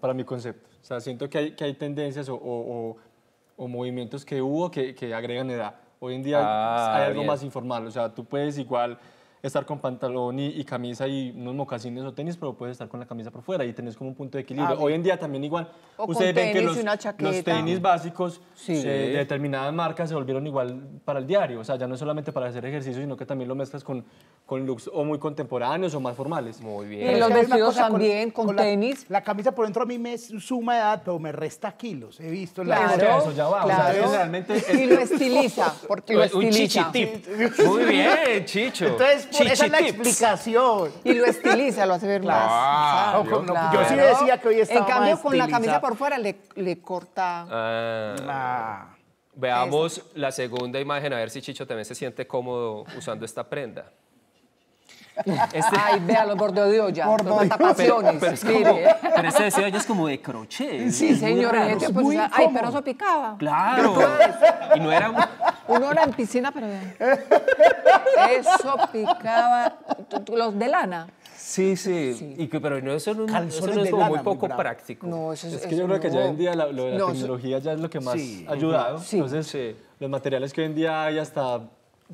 S1: para mi concepto. O sea, siento que hay, que hay tendencias o, o, movimientos que hubo que, que agregan edad. Hoy en día hay ah, algo más informal, o sea, tú puedes igual estar con pantalón y, camisa y unos mocasines o tenis, pero puedes estar con la camisa por fuera y tenés como un punto de equilibrio. Ah, Hoy en día también igual, ustedes ven que los, tenis básicos de determinadas marcas se volvieron igual para el diario, o sea, ya no es solamente para hacer ejercicio, sino que también lo mezclas con, con looks o muy contemporáneos o más formales. Muy bien. Y eh, los vestidos también,
S3: con, tenis. La, camisa por dentro a mí me suma edad, pero me resta kilos, he visto. Claro, la... eso ya va,
S2: o
S4: lo estiliza, porque lo, estiliza.
S3: Muy
S2: bien, chicho. Entonces, esa es la
S4: explicación. Y lo estiliza, lo hace ver más. Yo sí decía que hoy estaba En cambio, con la camisa por fuera le, le corta. Ah. Ah.
S2: veamos la segunda imagen, a ver si Chicho también se siente cómodo usando esta prenda.
S4: Este- ay, vea los Dios, de olla, Pero, pero, es como, pero
S2: es como de crochet. Sí, señor.
S4: ay, pero eso picaba. Claro. Y no era... Uno era en piscina, pero... Eso picaba. Los de lana.
S2: Sí, sí, Y que, pero no, eso no,
S1: es como muy poco práctico. No, eso es, es que yo creo que ya hoy en día la, lo de la tecnología ya es lo que más ha ayudado. Entonces, eh, los materiales que hoy en día hay hasta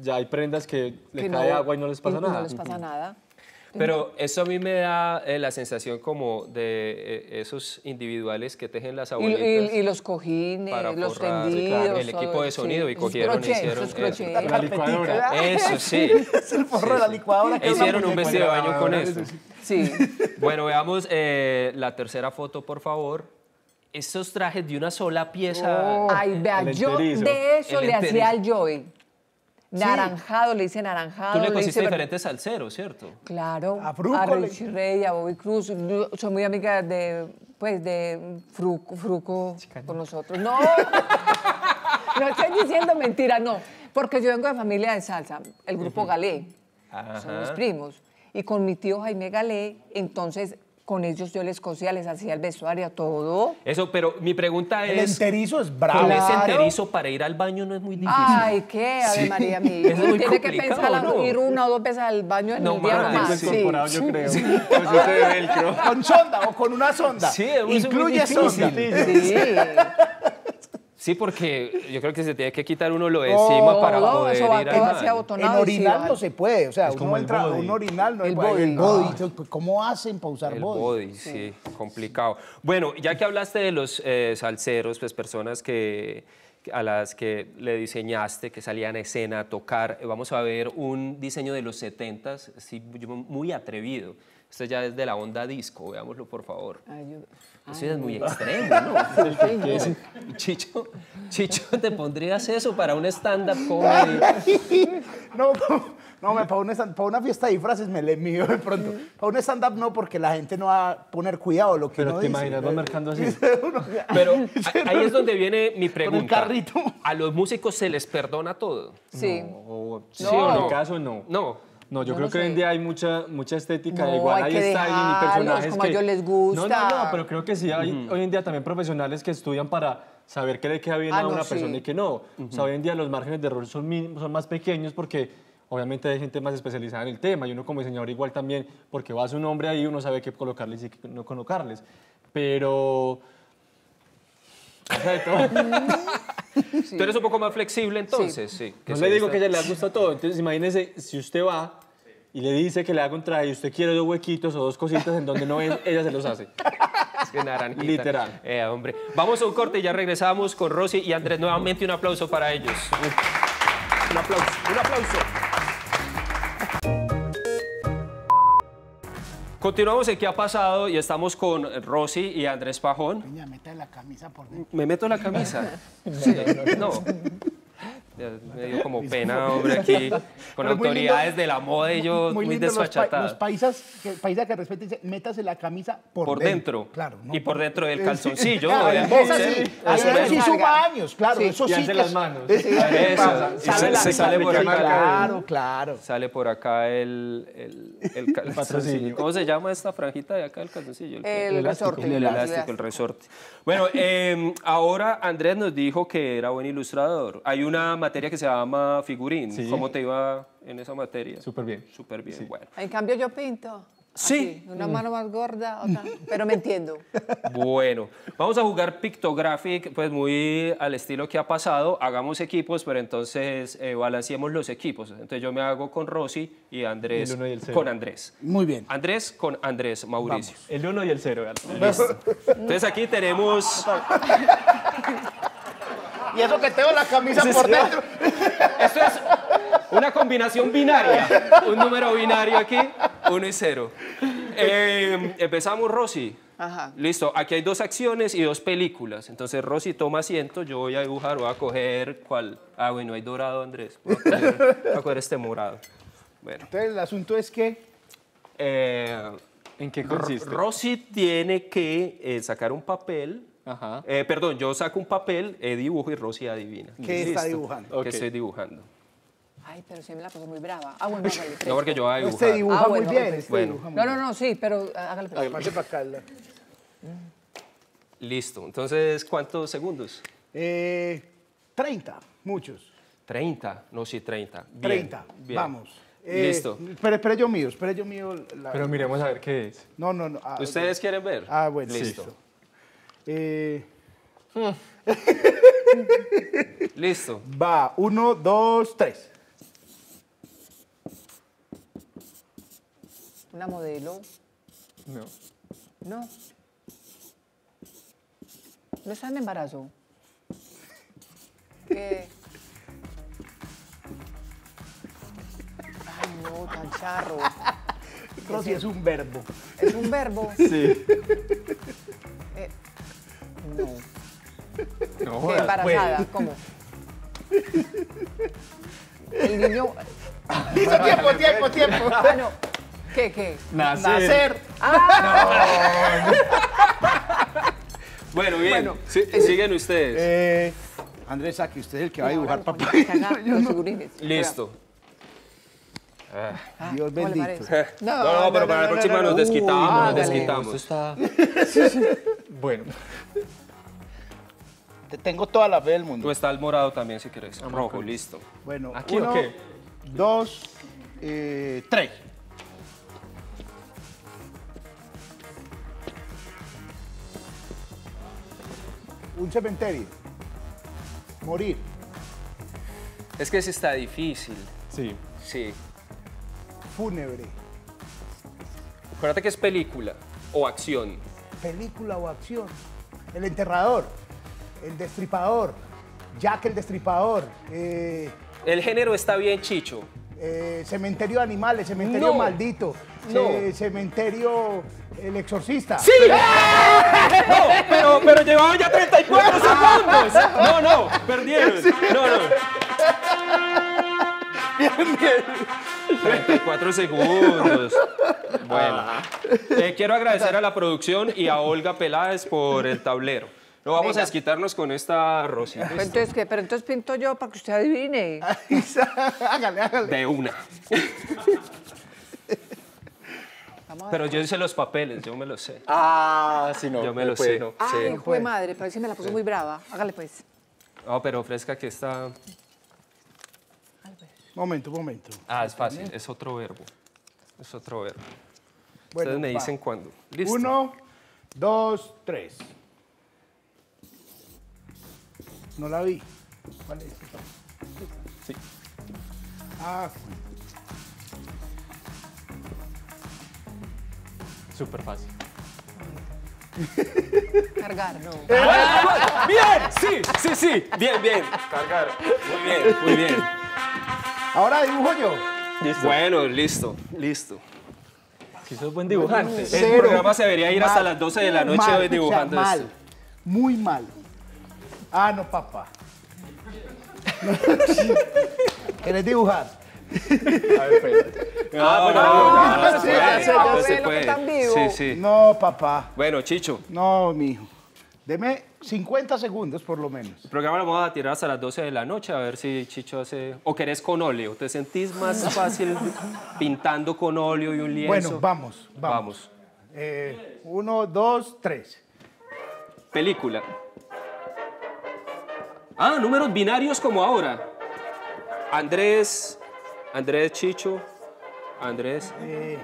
S1: ya hay prendas que, le cae agua y no les pasa nada. No les pasa
S4: nada. Pero
S2: eso a mí me da eh, la sensación como de eh, esos individuales que tejen las abuelitas. Y,
S4: los cojines, los tendidos. el equipo de sonido y cogieron y hicieron eso. La licuadora. Eso,
S2: sí. es
S3: el forro de la licuadora. Que hicieron un vestido de baño con esto. Sí.
S2: bueno, veamos eh, la tercera foto, por favor esos trajes de una sola pieza. Oh. ay, vea, yo de eso le hacía al
S4: Joel. Naranjado, le dice naranjado. Tú le pusiste
S2: diferentes al ¿cierto?
S4: Claro. A Fruco. A Richie Rey, a Bobby Cruz. son soy muy amiga de, pues, de Fruco, Fruco con nosotros. No, no estoy diciendo mentira, no. Porque yo vengo de familia de salsa, el grupo Galé. Ajá. Son mis primos. Y con mi tío Jaime Galé, entonces con ellos yo les cosía, les hacía el vestuario, todo.
S2: Eso, pero mi pregunta es... El enterizo es bravo. Con ese enterizo para ir al baño no es muy difícil.
S4: Ay, qué, Ave María mía. Tiene que pensar ir una o dos veces al baño en no, el día más. Sí.
S3: Con sonda o con una sonda. Sí, Incluye sonda. Sí.
S2: Sí, porque yo creo que se tiene que quitar uno lo de encima para no, poder eso va, ir
S3: En orinal no se puede, o sea, entra, un orinal no El body. Pues, ¿Cómo hacen para usar el body?
S2: sí, complicado. Bueno, ya que hablaste de los eh, salseros, pues personas que a las que le diseñaste, que salían a escena a tocar. Eh, vamos a ver un diseño de los 70s, sí, muy atrevido. Este ya es de la onda disco, veámoslo por favor. Eso es muy extremo, ¿no? Es? Chicho, Chicho, ¿te pondrías eso para un stand-up comedy?
S3: No, no, para, una, fiesta de disfraces me le mío de pronto. Para un stand-up no, porque la gente no va a poner cuidado lo que Pero te imaginas, va
S2: marcando así. Pero ahí es donde viene mi pregunta. Con el carrito. ¿A los músicos se les perdona todo? Sí. No, sí, no. en mi caso
S1: no. No. No, yo creo que hoy en día hay mucha, mucha estética, igual hay, styling y personajes que... les gusta. No, no, no, pero creo que sí hay hoy en día también profesionales que estudian para saber qué le queda bien ah, a una persona y qué no. O sea, hoy en día los márgenes de error son, son más pequeños porque obviamente hay gente más especializada en el tema y uno como diseñador igual también, porque va a su nombre ahí, uno sabe qué colocarles y qué no colocarles. Pero
S2: Tú eres un poco más flexible entonces, no le digo que a ella le
S1: gusta todo, entonces imagínese si usted va y le dice que le haga un traje y usted quiere dos huequitos o dos cositas en donde no ella se los hace.
S2: Es que Literal. Eh, hombre. Vamos a un corte y ya regresamos con Rosy y Andrés. Nuevamente un aplauso para ellos. Un aplauso, un aplauso. Continuamos en qué ha pasado y estamos con Rosy y Andrés Pajón. ¿Me meto la camisa?
S3: No
S2: me dio como pena, hombre, aquí con autoridades de la moda y yo muy, muy desfachatado. Los, pa
S3: paisas, que, respeten, dicen, métase la camisa por,
S2: por dentro. y por dentro del eh, calzoncillo, claro, Sí, eso, sí sí suma
S3: años, claro, sí, eso sí. Que las manos. se, sale por acá. Claro, claro.
S2: Sale por acá el, el, el calzoncillo. ¿Cómo se llama esta franjita de acá, del calzoncillo? El, resorte. El elástico, el resorte. Bueno, em, ahora Andrés nos dijo que era buen ilustrador. Hay una materia que se llama figurín. ¿Cómo te iba en esa materia? Súper bien. Súper bien, bueno.
S4: En cambio yo pinto. Sí. una mano más gorda, pero me entiendo.
S2: Bueno, vamos a jugar Pictographic, pues muy al estilo que ha pasado. Hagamos equipos, pero entonces eh, los equipos. Entonces yo me hago con Rosy y Andrés el y el con Andrés. Muy bien. Andrés con Andrés Mauricio.
S3: El uno
S1: y
S2: el 0, Entonces aquí tenemos...
S3: Y eso que tengo la camisa por dentro. Esto
S2: es una combinación binaria. Un número binario aquí, uno y cero. Eh, empezamos, Rosy. Listo, aquí hay dos acciones y dos películas. Entonces, Rosy toma asiento, yo voy a dibujar, voy a coger cuál. Ah, bueno, hay dorado, Andrés. Voy a coger, este morado.
S3: Bueno. Entonces, el asunto es que.
S2: Eh, ¿En qué consiste? Rosy tiene que eh, sacar un papel Ajá. Eh, perdón, yo saco un papel, eh, dibujo y Rosy adivina. ¿Qué está dibujando? ¿Qué estoy dibujando?
S4: Ay, pero se me la puso muy brava. Ah, bueno, No, porque pues. yo voy a dibujar. Usted ah, pues, dibuja muy bien. bueno. No, no, no, sí, pero hágale. Pues.
S2: Listo. Entonces, ¿cuántos segundos?
S4: Eh,
S3: 30, muchos.
S2: 30. No, sí, 30. Bien, 30, vamos.
S3: Eh, Listo. Pero espere yo mío, espere yo mío. Pero miremos a ver qué es. No, no, no. Ah, ¿Ustedes quieren ver? Ah, bueno, listo. Eh, Listo. Va, uno, dos, tres.
S4: ¿Una modelo? No. No. ¿No está en embarazo? Ay,
S3: no, tan charro. Rosy es, es un verbo.
S4: ¿Es un verbo? Sí.
S3: No. no embarazada, pues. ¿cómo?
S4: El niño. Hizo tiempo, tiempo, tiempo. Bueno, ah, ¿Qué, qué? Nacer. Nacer. Ah.
S3: bueno, bien. siguen ustedes. Eh, Andrés, aquí usted es el que va a dibujar papá. Listo. Ah, Dios bendito. No, no, pero para la próxima nos desquitamos, nos desquitamos.
S2: Bueno.
S3: Te tengo toda la fe del
S2: mundo. Tú está al morado también, si quieres. Rojo, listo.
S3: Bueno, ¿Aquí uno, dos, eh, tres. Un cementerio. Morir.
S2: Es que ese está difícil. Sí. Sí. Fúnebre. Acuérdate que es película o acción
S3: película o acción. El enterrador, el destripador, Jack el destripador. Eh,
S2: el género está bien, Chicho.
S3: Eh, cementerio de animales, cementerio maldito, eh, cementerio el exorcista. ¡Sí! Pero... pero, pero llevaban ya 34 segundos. No, no, perdieron. No, no. Bien, bien.
S2: 34 segundos. Bueno, eh, quiero agradecer a la producción y a Olga Peláez por el tablero. No vamos a desquitarnos con esta rosita. Entonces,
S4: ¿qué? Pero entonces pinto yo para que usted adivine. hágale, hágale.
S2: De una. Pero yo hice los papeles, yo me los sé.
S3: Ah,
S2: sí, no. Yo me no los sé. No, Ay,
S4: madre, parece que me la puso muy brava. Hágale, pues.
S2: No, pero fresca que está...
S3: Momento, momento.
S2: Ah, es fácil, es otro verbo. Es otro verbo. Bueno, Ustedes me dicen cuándo. ¿Listo?
S3: Uno, dos, tres. No la vi. ¿Cuál es? Sí. Ah,
S1: Súper fácil.
S4: Cargar, no. ¡Ah! ¡Bien!
S2: Sí, sí, sí. Bien, bien. Cargar. Muy bien, muy bien. Ahora dibujo yo. Bueno, listo, listo. Si sos buen dibujante. El programa se debería ir hasta las 12 de la noche dibujando mal.
S3: Muy mal. Ah, no, papá. ¿Querés dibujar? A
S4: ver, pues. ah, ah, No, no, no,
S3: no, no, papá. Bueno, Chicho. No, mijo. Deme 50 segundos por lo menos. El programa lo vamos
S2: a tirar hasta las 12 de la noche a ver si Chicho hace... O querés con óleo. ¿Te sentís más fácil pintando con óleo y un lienzo? Bueno, vamos, vamos. vamos.
S3: Eh, uno, dos, tres.
S2: Película. Ah, números binarios como ahora. Andrés, Andrés Chicho, Andrés. Eh.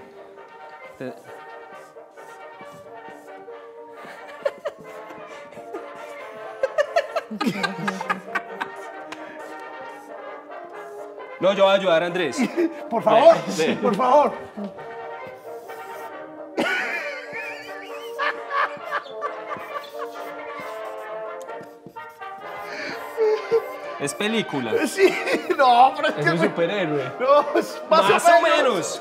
S2: No, yo voy a ayudar Andrés. Por favor, por favor. Es película.
S3: Sí, no, pero es, un
S2: superhéroe.
S3: No, es más, o menos.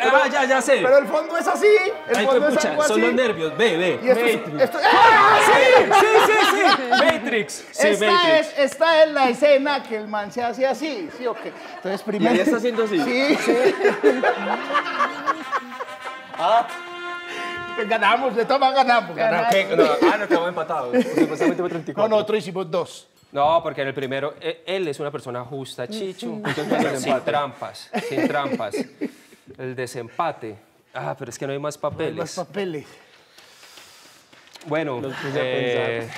S3: Ah, ya, ya sé. Pero el fondo es así. El pues, Son los
S2: nervios. Ve, ve. Matrix.
S3: ¡Ah, ¡Ah, sí, sí, sí, sí. Matrix. Sí, esta, Matrix. Es, esta es la escena que el man se hace así. ¿Sí o qué? Entonces, primero. está haciendo así? Sí. sí. ah pues ganamos, de todas ganamos. ganamos. ah, no, estamos empatados. Supuestamente No, otro hicimos dos.
S2: No, porque en el primero, e, él es una persona justa, Chicho. sin trampas, sin trampas. El desempate. Ah, pero es que no hay más papeles. No más papeles. Bueno, eh,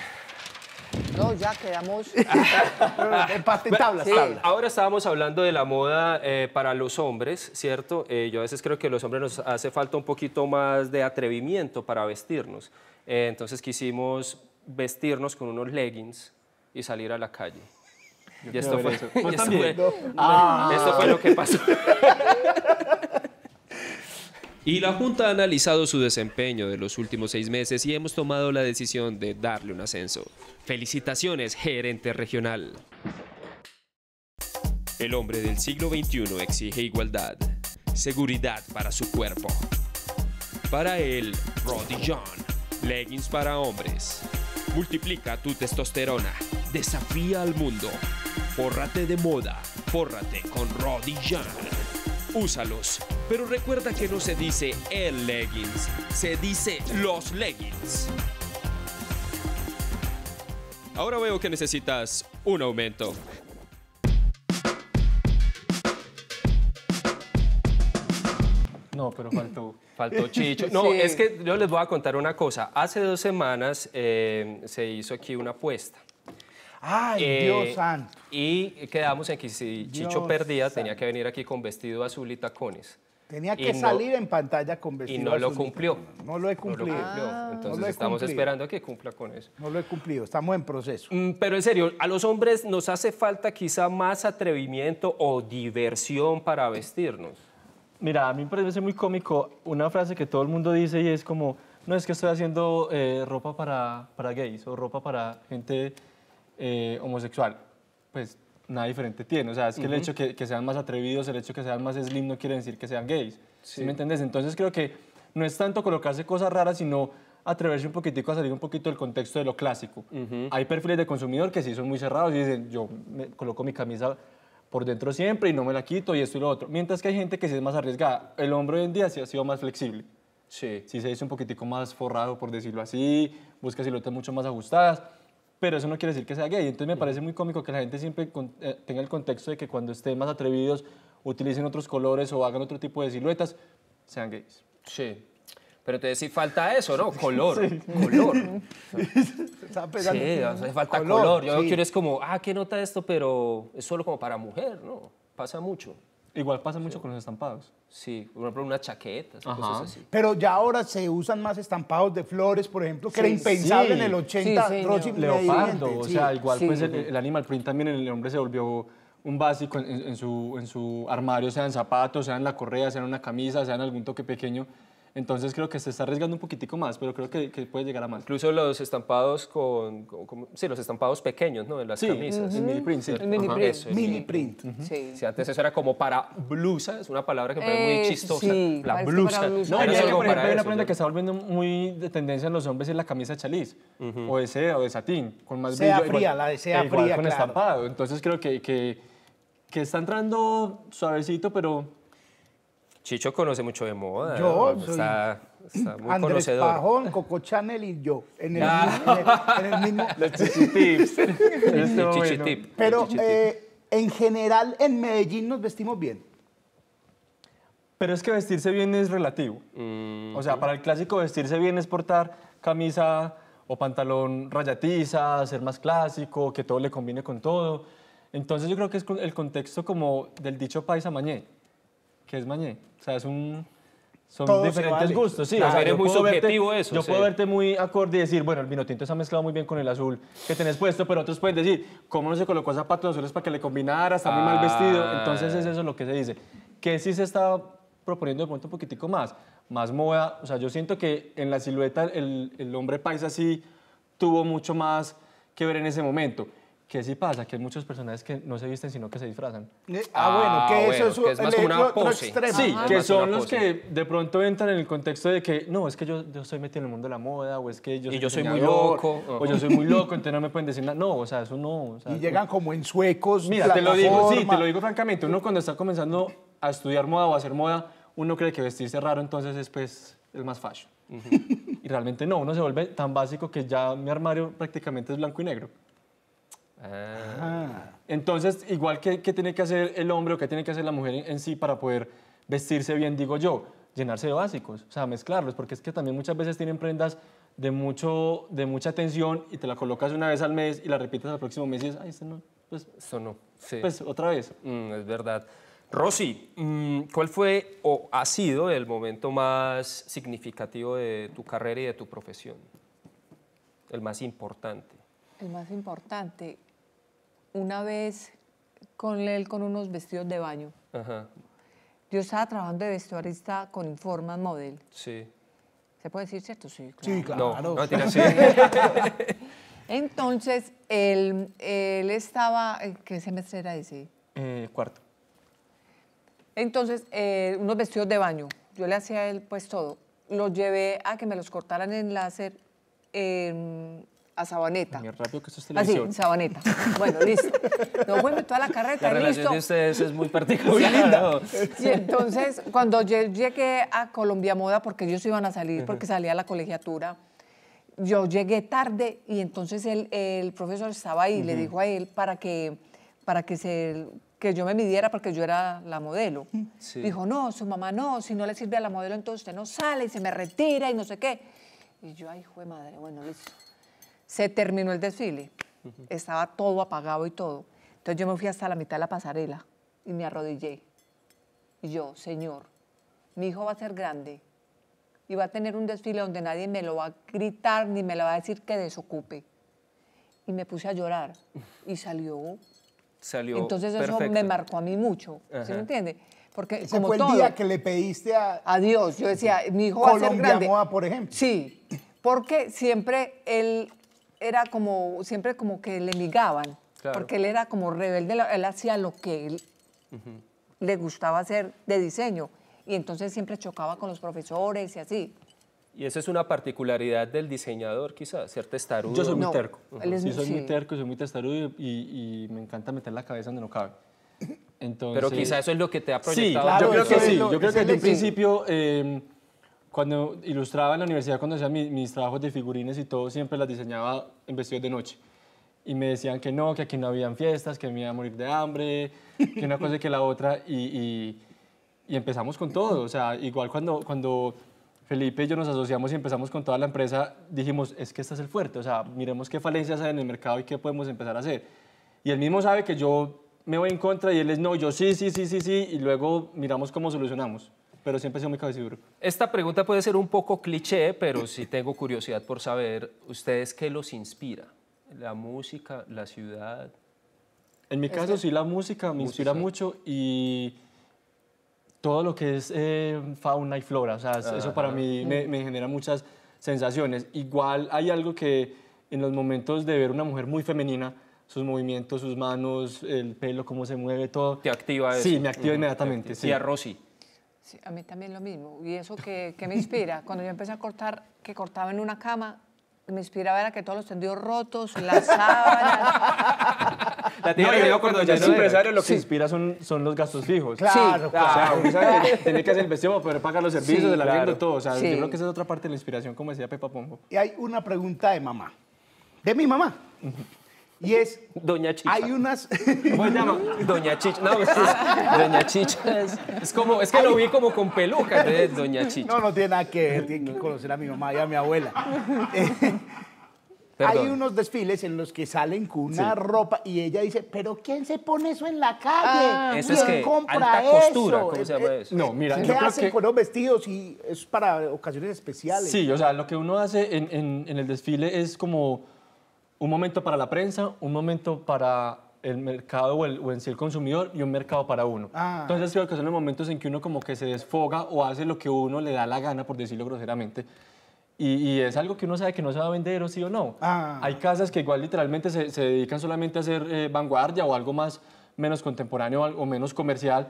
S4: No, ya quedamos. Empate tablas, sí. tablas,
S2: Ahora estábamos hablando de la moda eh, para los hombres, ¿cierto? Eh, yo a veces creo que los hombres nos hace falta un poquito más de atrevimiento para vestirnos. entonces quisimos vestirnos con unos leggings y salir a la calle.
S4: y esto fue, pues
S2: ah. esto fue lo que pasó. Y la Junta ha analizado su desempeño de los últimos seis meses y hemos tomado la decisión de darle un ascenso. Felicitaciones, gerente regional. El hombre del siglo XXI exige igualdad, seguridad para su cuerpo. Para él, Roddy John, leggings para hombres. Multiplica tu testosterona. Desafía al mundo. Fórrate de moda. Fórrate con Roddy Jan. Úsalos. Pero recuerda que no se dice el leggings, se dice los leggings. Ahora veo que necesitas un aumento. Faltó Chicho. No, es que yo les voy a contar una cosa. Hace dos semanas eh, se hizo aquí una apuesta.
S3: ¡Ay, eh, Dios santo!
S2: Y quedamos en que si Chicho perdía, tenía que venir aquí con vestido azul y tacones.
S3: Tenía que salir en pantalla con vestido Y no lo cumplió. no lo he cumplido. Ah. Entonces estamos esperando a que cumpla con eso. No lo he cumplido, estamos en proceso. Mm,
S2: pero en serio, a los hombres nos hace falta quizá más atrevimiento o diversión para vestirnos.
S1: Mira, a mí me parece muy cómico una frase que todo el mundo dice y es como, no es que estoy haciendo eh, ropa para, para, gays o ropa para gente eh, homosexual. Pues nada diferente tiene. O sea, es que el hecho que, que, sean más atrevidos, el hecho que sean más slim no quiere decir que sean gays. Sí. me entendés? Entonces creo que no es tanto colocarse cosas raras, sino atreverse un poquitico a salir un poquito del contexto de lo clásico. Hay perfiles de consumidor que sí son muy cerrados y dicen, yo me coloco mi camisa por dentro siempre y no me la quito y esto y lo otro. Mientras que hay gente que sí es más arriesgada. El hombre hoy en día sí ha sido más flexible. Sí. Sí se dice un poquitico más forrado, por decirlo así, busca siluetas mucho más ajustadas, pero eso no quiere decir que sea gay. Entonces me parece muy cómico que la gente siempre eh, tenga el contexto de que cuando estén más atrevidos utilicen otros colores o hagan otro tipo de siluetas, sean gays. Sí. Pero te sí falta eso, ¿no? Color,
S3: color. sí, falta color. Yo no quiero es
S2: como, ah, qué nota esto, pero es solo como para mujer, ¿no? Pasa mucho. Igual pasa mucho con los estampados. Sí, por ejemplo, unas chaquetas, cosas así.
S3: Pero ya ahora se usan más estampados de flores, por ejemplo, que era impensable en el 80. Leopardo, o sea, igual pues el,
S1: animal print también en el hombre se volvió un básico en, en, su, en su armario, sean zapatos, sean la correa, sean una camisa, sean algún toque pequeño. Entonces creo que se está arriesgando un poquitico más, pero creo que,
S2: puede llegar a más. Incluso los estampados con, sí, los estampados pequeños, ¿no? De las camisas. Uh mini print, sí. El mini print. mini
S3: print. sí.
S2: antes eso era como para blusa, es una palabra que me muy
S3: eh, chistosa. la blusa. No, no, es algo por hay una
S1: prenda que está volviendo muy de tendencia en los hombres es la camisa chaliz, o de seda, o de satín, con más brillo. fría, la de sea fría, con estampado. Entonces creo que, que está entrando suavecito, pero
S2: Chicho conoce mucho de moda.
S3: Yo está,
S1: muy Andrés conocedor.
S3: Pajón, Coco Chanel y yo. En el, ah. en el, mismo... Pero eh, en general en Medellín nos vestimos bien.
S1: Pero es que vestirse bien es relativo. Mm. O sea, para el clásico vestirse bien es portar camisa o pantalón rayatiza, ser más clásico, que todo le combine con todo. Entonces yo creo que es el contexto como del dicho paisa mañé que es mañé. O sea, es un... Son diferentes gustos, sí. o sea, eres muy subjetivo eso. Yo puedo verte muy acorde y decir, bueno, el vino tinto ha mezclado muy bien con el azul que tenés puesto, pero otros pueden decir, ¿cómo no se colocó zapatos azules para que le combinara? Está muy mal ah. vestido. Entonces es eso lo que se dice. Que sí se está proponiendo de pronto un poquitico más. Más moda. O sea, yo siento que en la silueta el, el hombre paisa sí tuvo mucho más que ver en ese momento que sí pasa, que hay muchos personajes que no se visten sino que se disfrazan.
S3: Eh, ah, bueno,
S1: ah, que eso es, es una pose. Sí, que son los que de pronto entran en el contexto de que no, es que yo, yo estoy metido en el mundo de la moda, o es que yo soy, yo soy muy loco, o yo soy muy loco, entonces no me pueden decir nada. No, o sea, eso no. y llegan
S3: como en suecos. Mira, te lo digo, sí, te lo
S1: digo francamente. Uno cuando está comenzando a estudiar moda o a hacer moda, uno cree que vestirse raro entonces es pues el más fashion. y realmente no, uno se vuelve tan básico que ya mi armario prácticamente es blanco y negro. Ah. ah. Entonces, igual que, tiene que hacer el hombre o que tiene que hacer la mujer en, sí para poder vestirse bien, digo yo, llenarse de básicos, o sea, mezclarlos, porque es que también muchas veces tienen prendas de, mucho, de mucha tensión y te la colocas una vez al mes y la repites al próximo mes y dices, ay, este no,
S2: pues... Eso no, sí. Pues otra vez. Mm, es verdad. Rosy, mm, ¿cuál fue o ha sido el momento más significativo de tu carrera y de tu profesión? El más importante.
S4: El más importante una vez con él con unos vestidos de baño. Yo estaba trabajando de vestuarista con Informa Model. Sí. ¿Se puede decir cierto? Sí, claro. Sí, claro. Entonces, él, él, estaba, eh, ¿qué semestre era ese?
S1: Eh, cuarto.
S4: Entonces, eh, unos vestidos de baño. Yo le hacía a él pues todo. Los llevé a que me los cortaran en láser a Sabaneta. Muy
S2: rápido que esto es
S1: ah, televisión. Así,
S4: Sabaneta. Bueno, listo. No, bueno, toda la carreta, la listo. de
S2: ustedes es muy particular.
S4: Y entonces, cuando llegué a Colombia Moda, porque ellos iban a salir, porque salía la colegiatura, yo llegué tarde y entonces el, profesor estaba ahí, le dijo a él para que, para que se que yo me midiera porque yo era la modelo. Dijo, no, su mamá no, si no le sirve a la modelo entonces usted no sale y se me retira y no sé qué. Y yo, ay, hijo de madre, bueno, listo. Se terminó el desfile, estaba todo apagado y todo. Entonces yo me fui hasta la mitad de la pasarela y me arrodillé. Y yo, Señor, mi hijo va a ser grande y va a tener un desfile donde nadie me lo va a gritar ni me lo va a decir que desocupe. Y me puse a llorar y salió.
S3: Salió. Entonces eso me
S4: marcó a mí mucho. ¿se ¿Sí me entiende? Porque como el día que le pediste a, a Dios, yo decía, mi hijo va a ser grande. Moa, por ejemplo. Sí, porque siempre el era como, siempre como que le ligaban, porque él era como rebelde, él hacía lo que él le gustaba hacer de diseño, y entonces siempre chocaba con los profesores y así.
S2: Y esa es una particularidad del diseñador, quizás, ser testarudo. Yo
S1: soy muy terco. Yo soy muy terco, soy muy testarudo y, me encanta meter la cabeza donde no cabe. Entonces... Pero quizás eso es lo que te ha proyectado. Sí, yo creo que sí. yo creo que desde un principio... Em, cuando ilustraba en la universidad, cuando hacía mis, trabajos de figurines y todo, siempre las diseñaba en vestidos de noche. Y me decían que no, que aquí no habían fiestas, que me iba a morir de hambre, que una cosa y que la otra. Y, y, empezamos con todo. O sea, igual cuando, cuando Felipe y yo nos asociamos y empezamos con toda la empresa, dijimos, es que este es el fuerte. O sea, miremos qué falencias hay en el mercado y qué podemos empezar a hacer. Y él mismo sabe que yo me voy en contra y él es no, yo sí, sí, sí, sí, sí. Y luego miramos cómo solucionamos pero siempre he sido muy seguro.
S2: Esta pregunta puede ser un poco cliché, pero sí tengo curiosidad por saber, ¿ustedes qué los inspira? ¿La música, la ciudad?
S1: En mi caso, sí, la música me inspira mucho y todo lo que es eh, fauna y flora. O sea, eso para mí me, genera muchas sensaciones. Igual hay algo que en los momentos de ver una mujer muy femenina, sus movimientos, sus manos, el pelo, cómo se mueve, todo. Te activa eso. Sí, me activa inmediatamente. Sí. Y a Rosy.
S4: Sí, a mí también lo mismo. ¿Y eso qué, me inspira? Cuando yo empecé a cortar, que cortaba en una cama, me inspiraba era que todos los tendidos rotos, las sábanas.
S1: La tía no, yo cuando ya es empresario, lo que inspira son, son los gastos fijos. Claro, claro. O sea, que tener que hacer el vestido para poder pagar los servicios, sí, el arriendo, todo. O sea, yo creo que esa
S3: es otra parte de la inspiración, como decía Pepa Pombo. Y hay una pregunta de mamá, de mi mamá. Y es. Doña Chicha. Hay unas. ¿Cómo
S2: se llama? Doña Chicha. No, es, pues, es, Doña Chicha es, como. Es que lo vi
S3: como con peluca, entonces Doña Chicha. No, no tiene nada que ver. Tiene que conocer a mi mamá y a mi abuela. Eh, hay unos desfiles en los que salen con una ropa y ella dice, pero ¿quién se pone eso en la calle? Ah, ¿Quién eso es que compra alta eso? costura, ¿cómo se llama eso? No, mira, ¿qué yo hacen creo que... con los vestidos y es para ocasiones especiales? Sí, o sea, lo que uno
S1: hace en el desfile es como un momento para la prensa, un momento para el mercado o, el, en el consumidor y un mercado para uno. Ah. Entonces creo que son los momentos en que uno como que se desfoga o hace lo que uno le da la gana, por decirlo groseramente. Y, es algo que uno sabe que no se va a vender o sí o no. Ah. Hay casas que igual literalmente se, dedican solamente a hacer eh, vanguardia o algo más menos contemporáneo o menos comercial,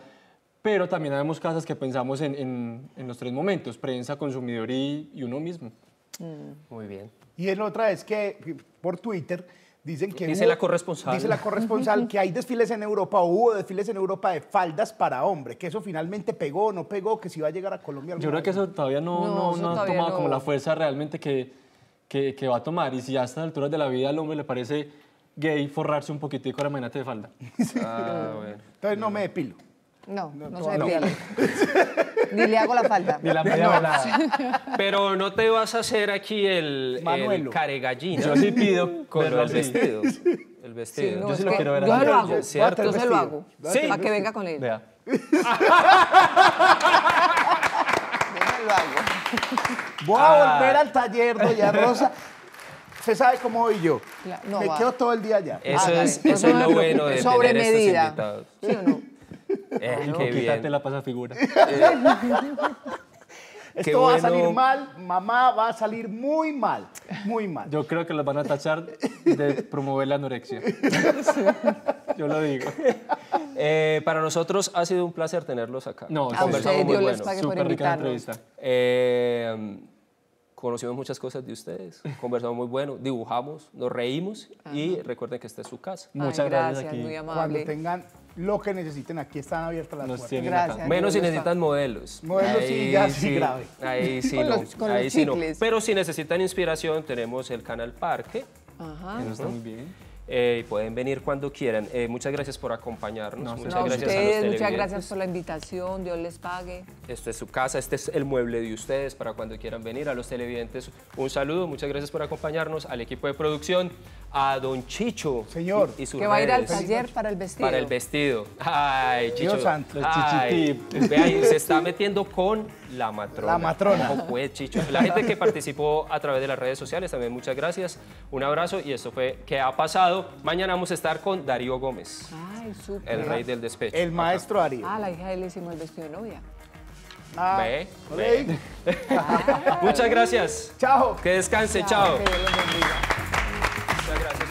S1: pero también vemos casas que pensamos en, los tres momentos, prensa, consumidor y, y uno mismo. Mm. Muy
S3: bien. Y es otra vez que por Twitter dicen que... Dice la corresponsal. Dice la corresponsal que hay desfiles en Europa, hubo desfiles en Europa de faldas para hombre, que eso finalmente pegó o no pegó, que si va a llegar a Colombia. Yo creo
S1: que eso todavía no, no, ha tomado como la fuerza realmente que, que, va a tomar. Y si a estas alturas de la vida al hombre le parece gay forrarse un poquitico, la imagínate
S2: de falda.
S4: Ah, Entonces no, me depilo. No, no, no, se ni le hago la falta. Ni la media
S2: Pero no te vas a hacer aquí el, el caregallina. Yo sí pido con el vestido. El vestido. yo sí lo quiero ver. Yo
S4: se lo hago. Yo se lo hago. Para que venga con él. Vea. yo se lo
S3: hago. Voy a ah. volver al taller, doña Rosa. ¿Se sabe cómo voy yo. me quedo todo el día allá. Eso, ah, es, lo
S2: bueno
S1: de Sobre tener medida. Estos invitados. ¿Sí o no? Eh, quítate la pasafigura. Eh,
S3: Esto va a salir mal, mamá va a salir muy mal, muy mal.
S2: Yo creo que los van a tachar de promover la anorexia. Yo lo digo. Eh, para nosotros ha sido un placer tenerlos acá. No, conversamos muy bueno. Súper rica entrevista. Eh, conocimos muchas cosas de ustedes, conversamos muy bueno, dibujamos, nos reímos ah, y recuerden que esta es su casa. Muchas gracias, aquí. Muy
S3: amable. Cuando tengan lo que necesiten. Aquí están abiertas las puertas. Gracias, Menos si necesitan
S2: modelos. Modelos sí, ya sí, grave. Ahí sí, sí Pero si necesitan inspiración, tenemos el canal Parque.
S4: Ajá. nos está muy
S2: bien. Eh, pueden venir cuando quieran. Eh, muchas gracias por acompañarnos. muchas gracias a Muchas gracias
S4: por la invitación, Dios les pague.
S2: Esto es su casa, este es el mueble de ustedes para cuando quieran venir. A los televidentes un saludo, muchas gracias por acompañarnos, al equipo de producción, a don Chicho. Señor. Y, su que va a ir al taller
S4: para el vestido. Para el
S2: vestido. Ay, Chicho. Dios santo, se está metiendo con la Matrona. La Matrona. La gente que participó a través de las redes sociales, también muchas gracias. Un abrazo y esto fue ¿Qué ha pasado? Mañana vamos a estar con Darío Gómez.
S4: Ay, súper. El rey del
S2: despecho. El maestro
S4: Darío. Ah, la hija de él hicimos el vestido de novia. Ah,
S2: ve, Muchas gracias. Chao. Que descanse, chao. Muchas gracias.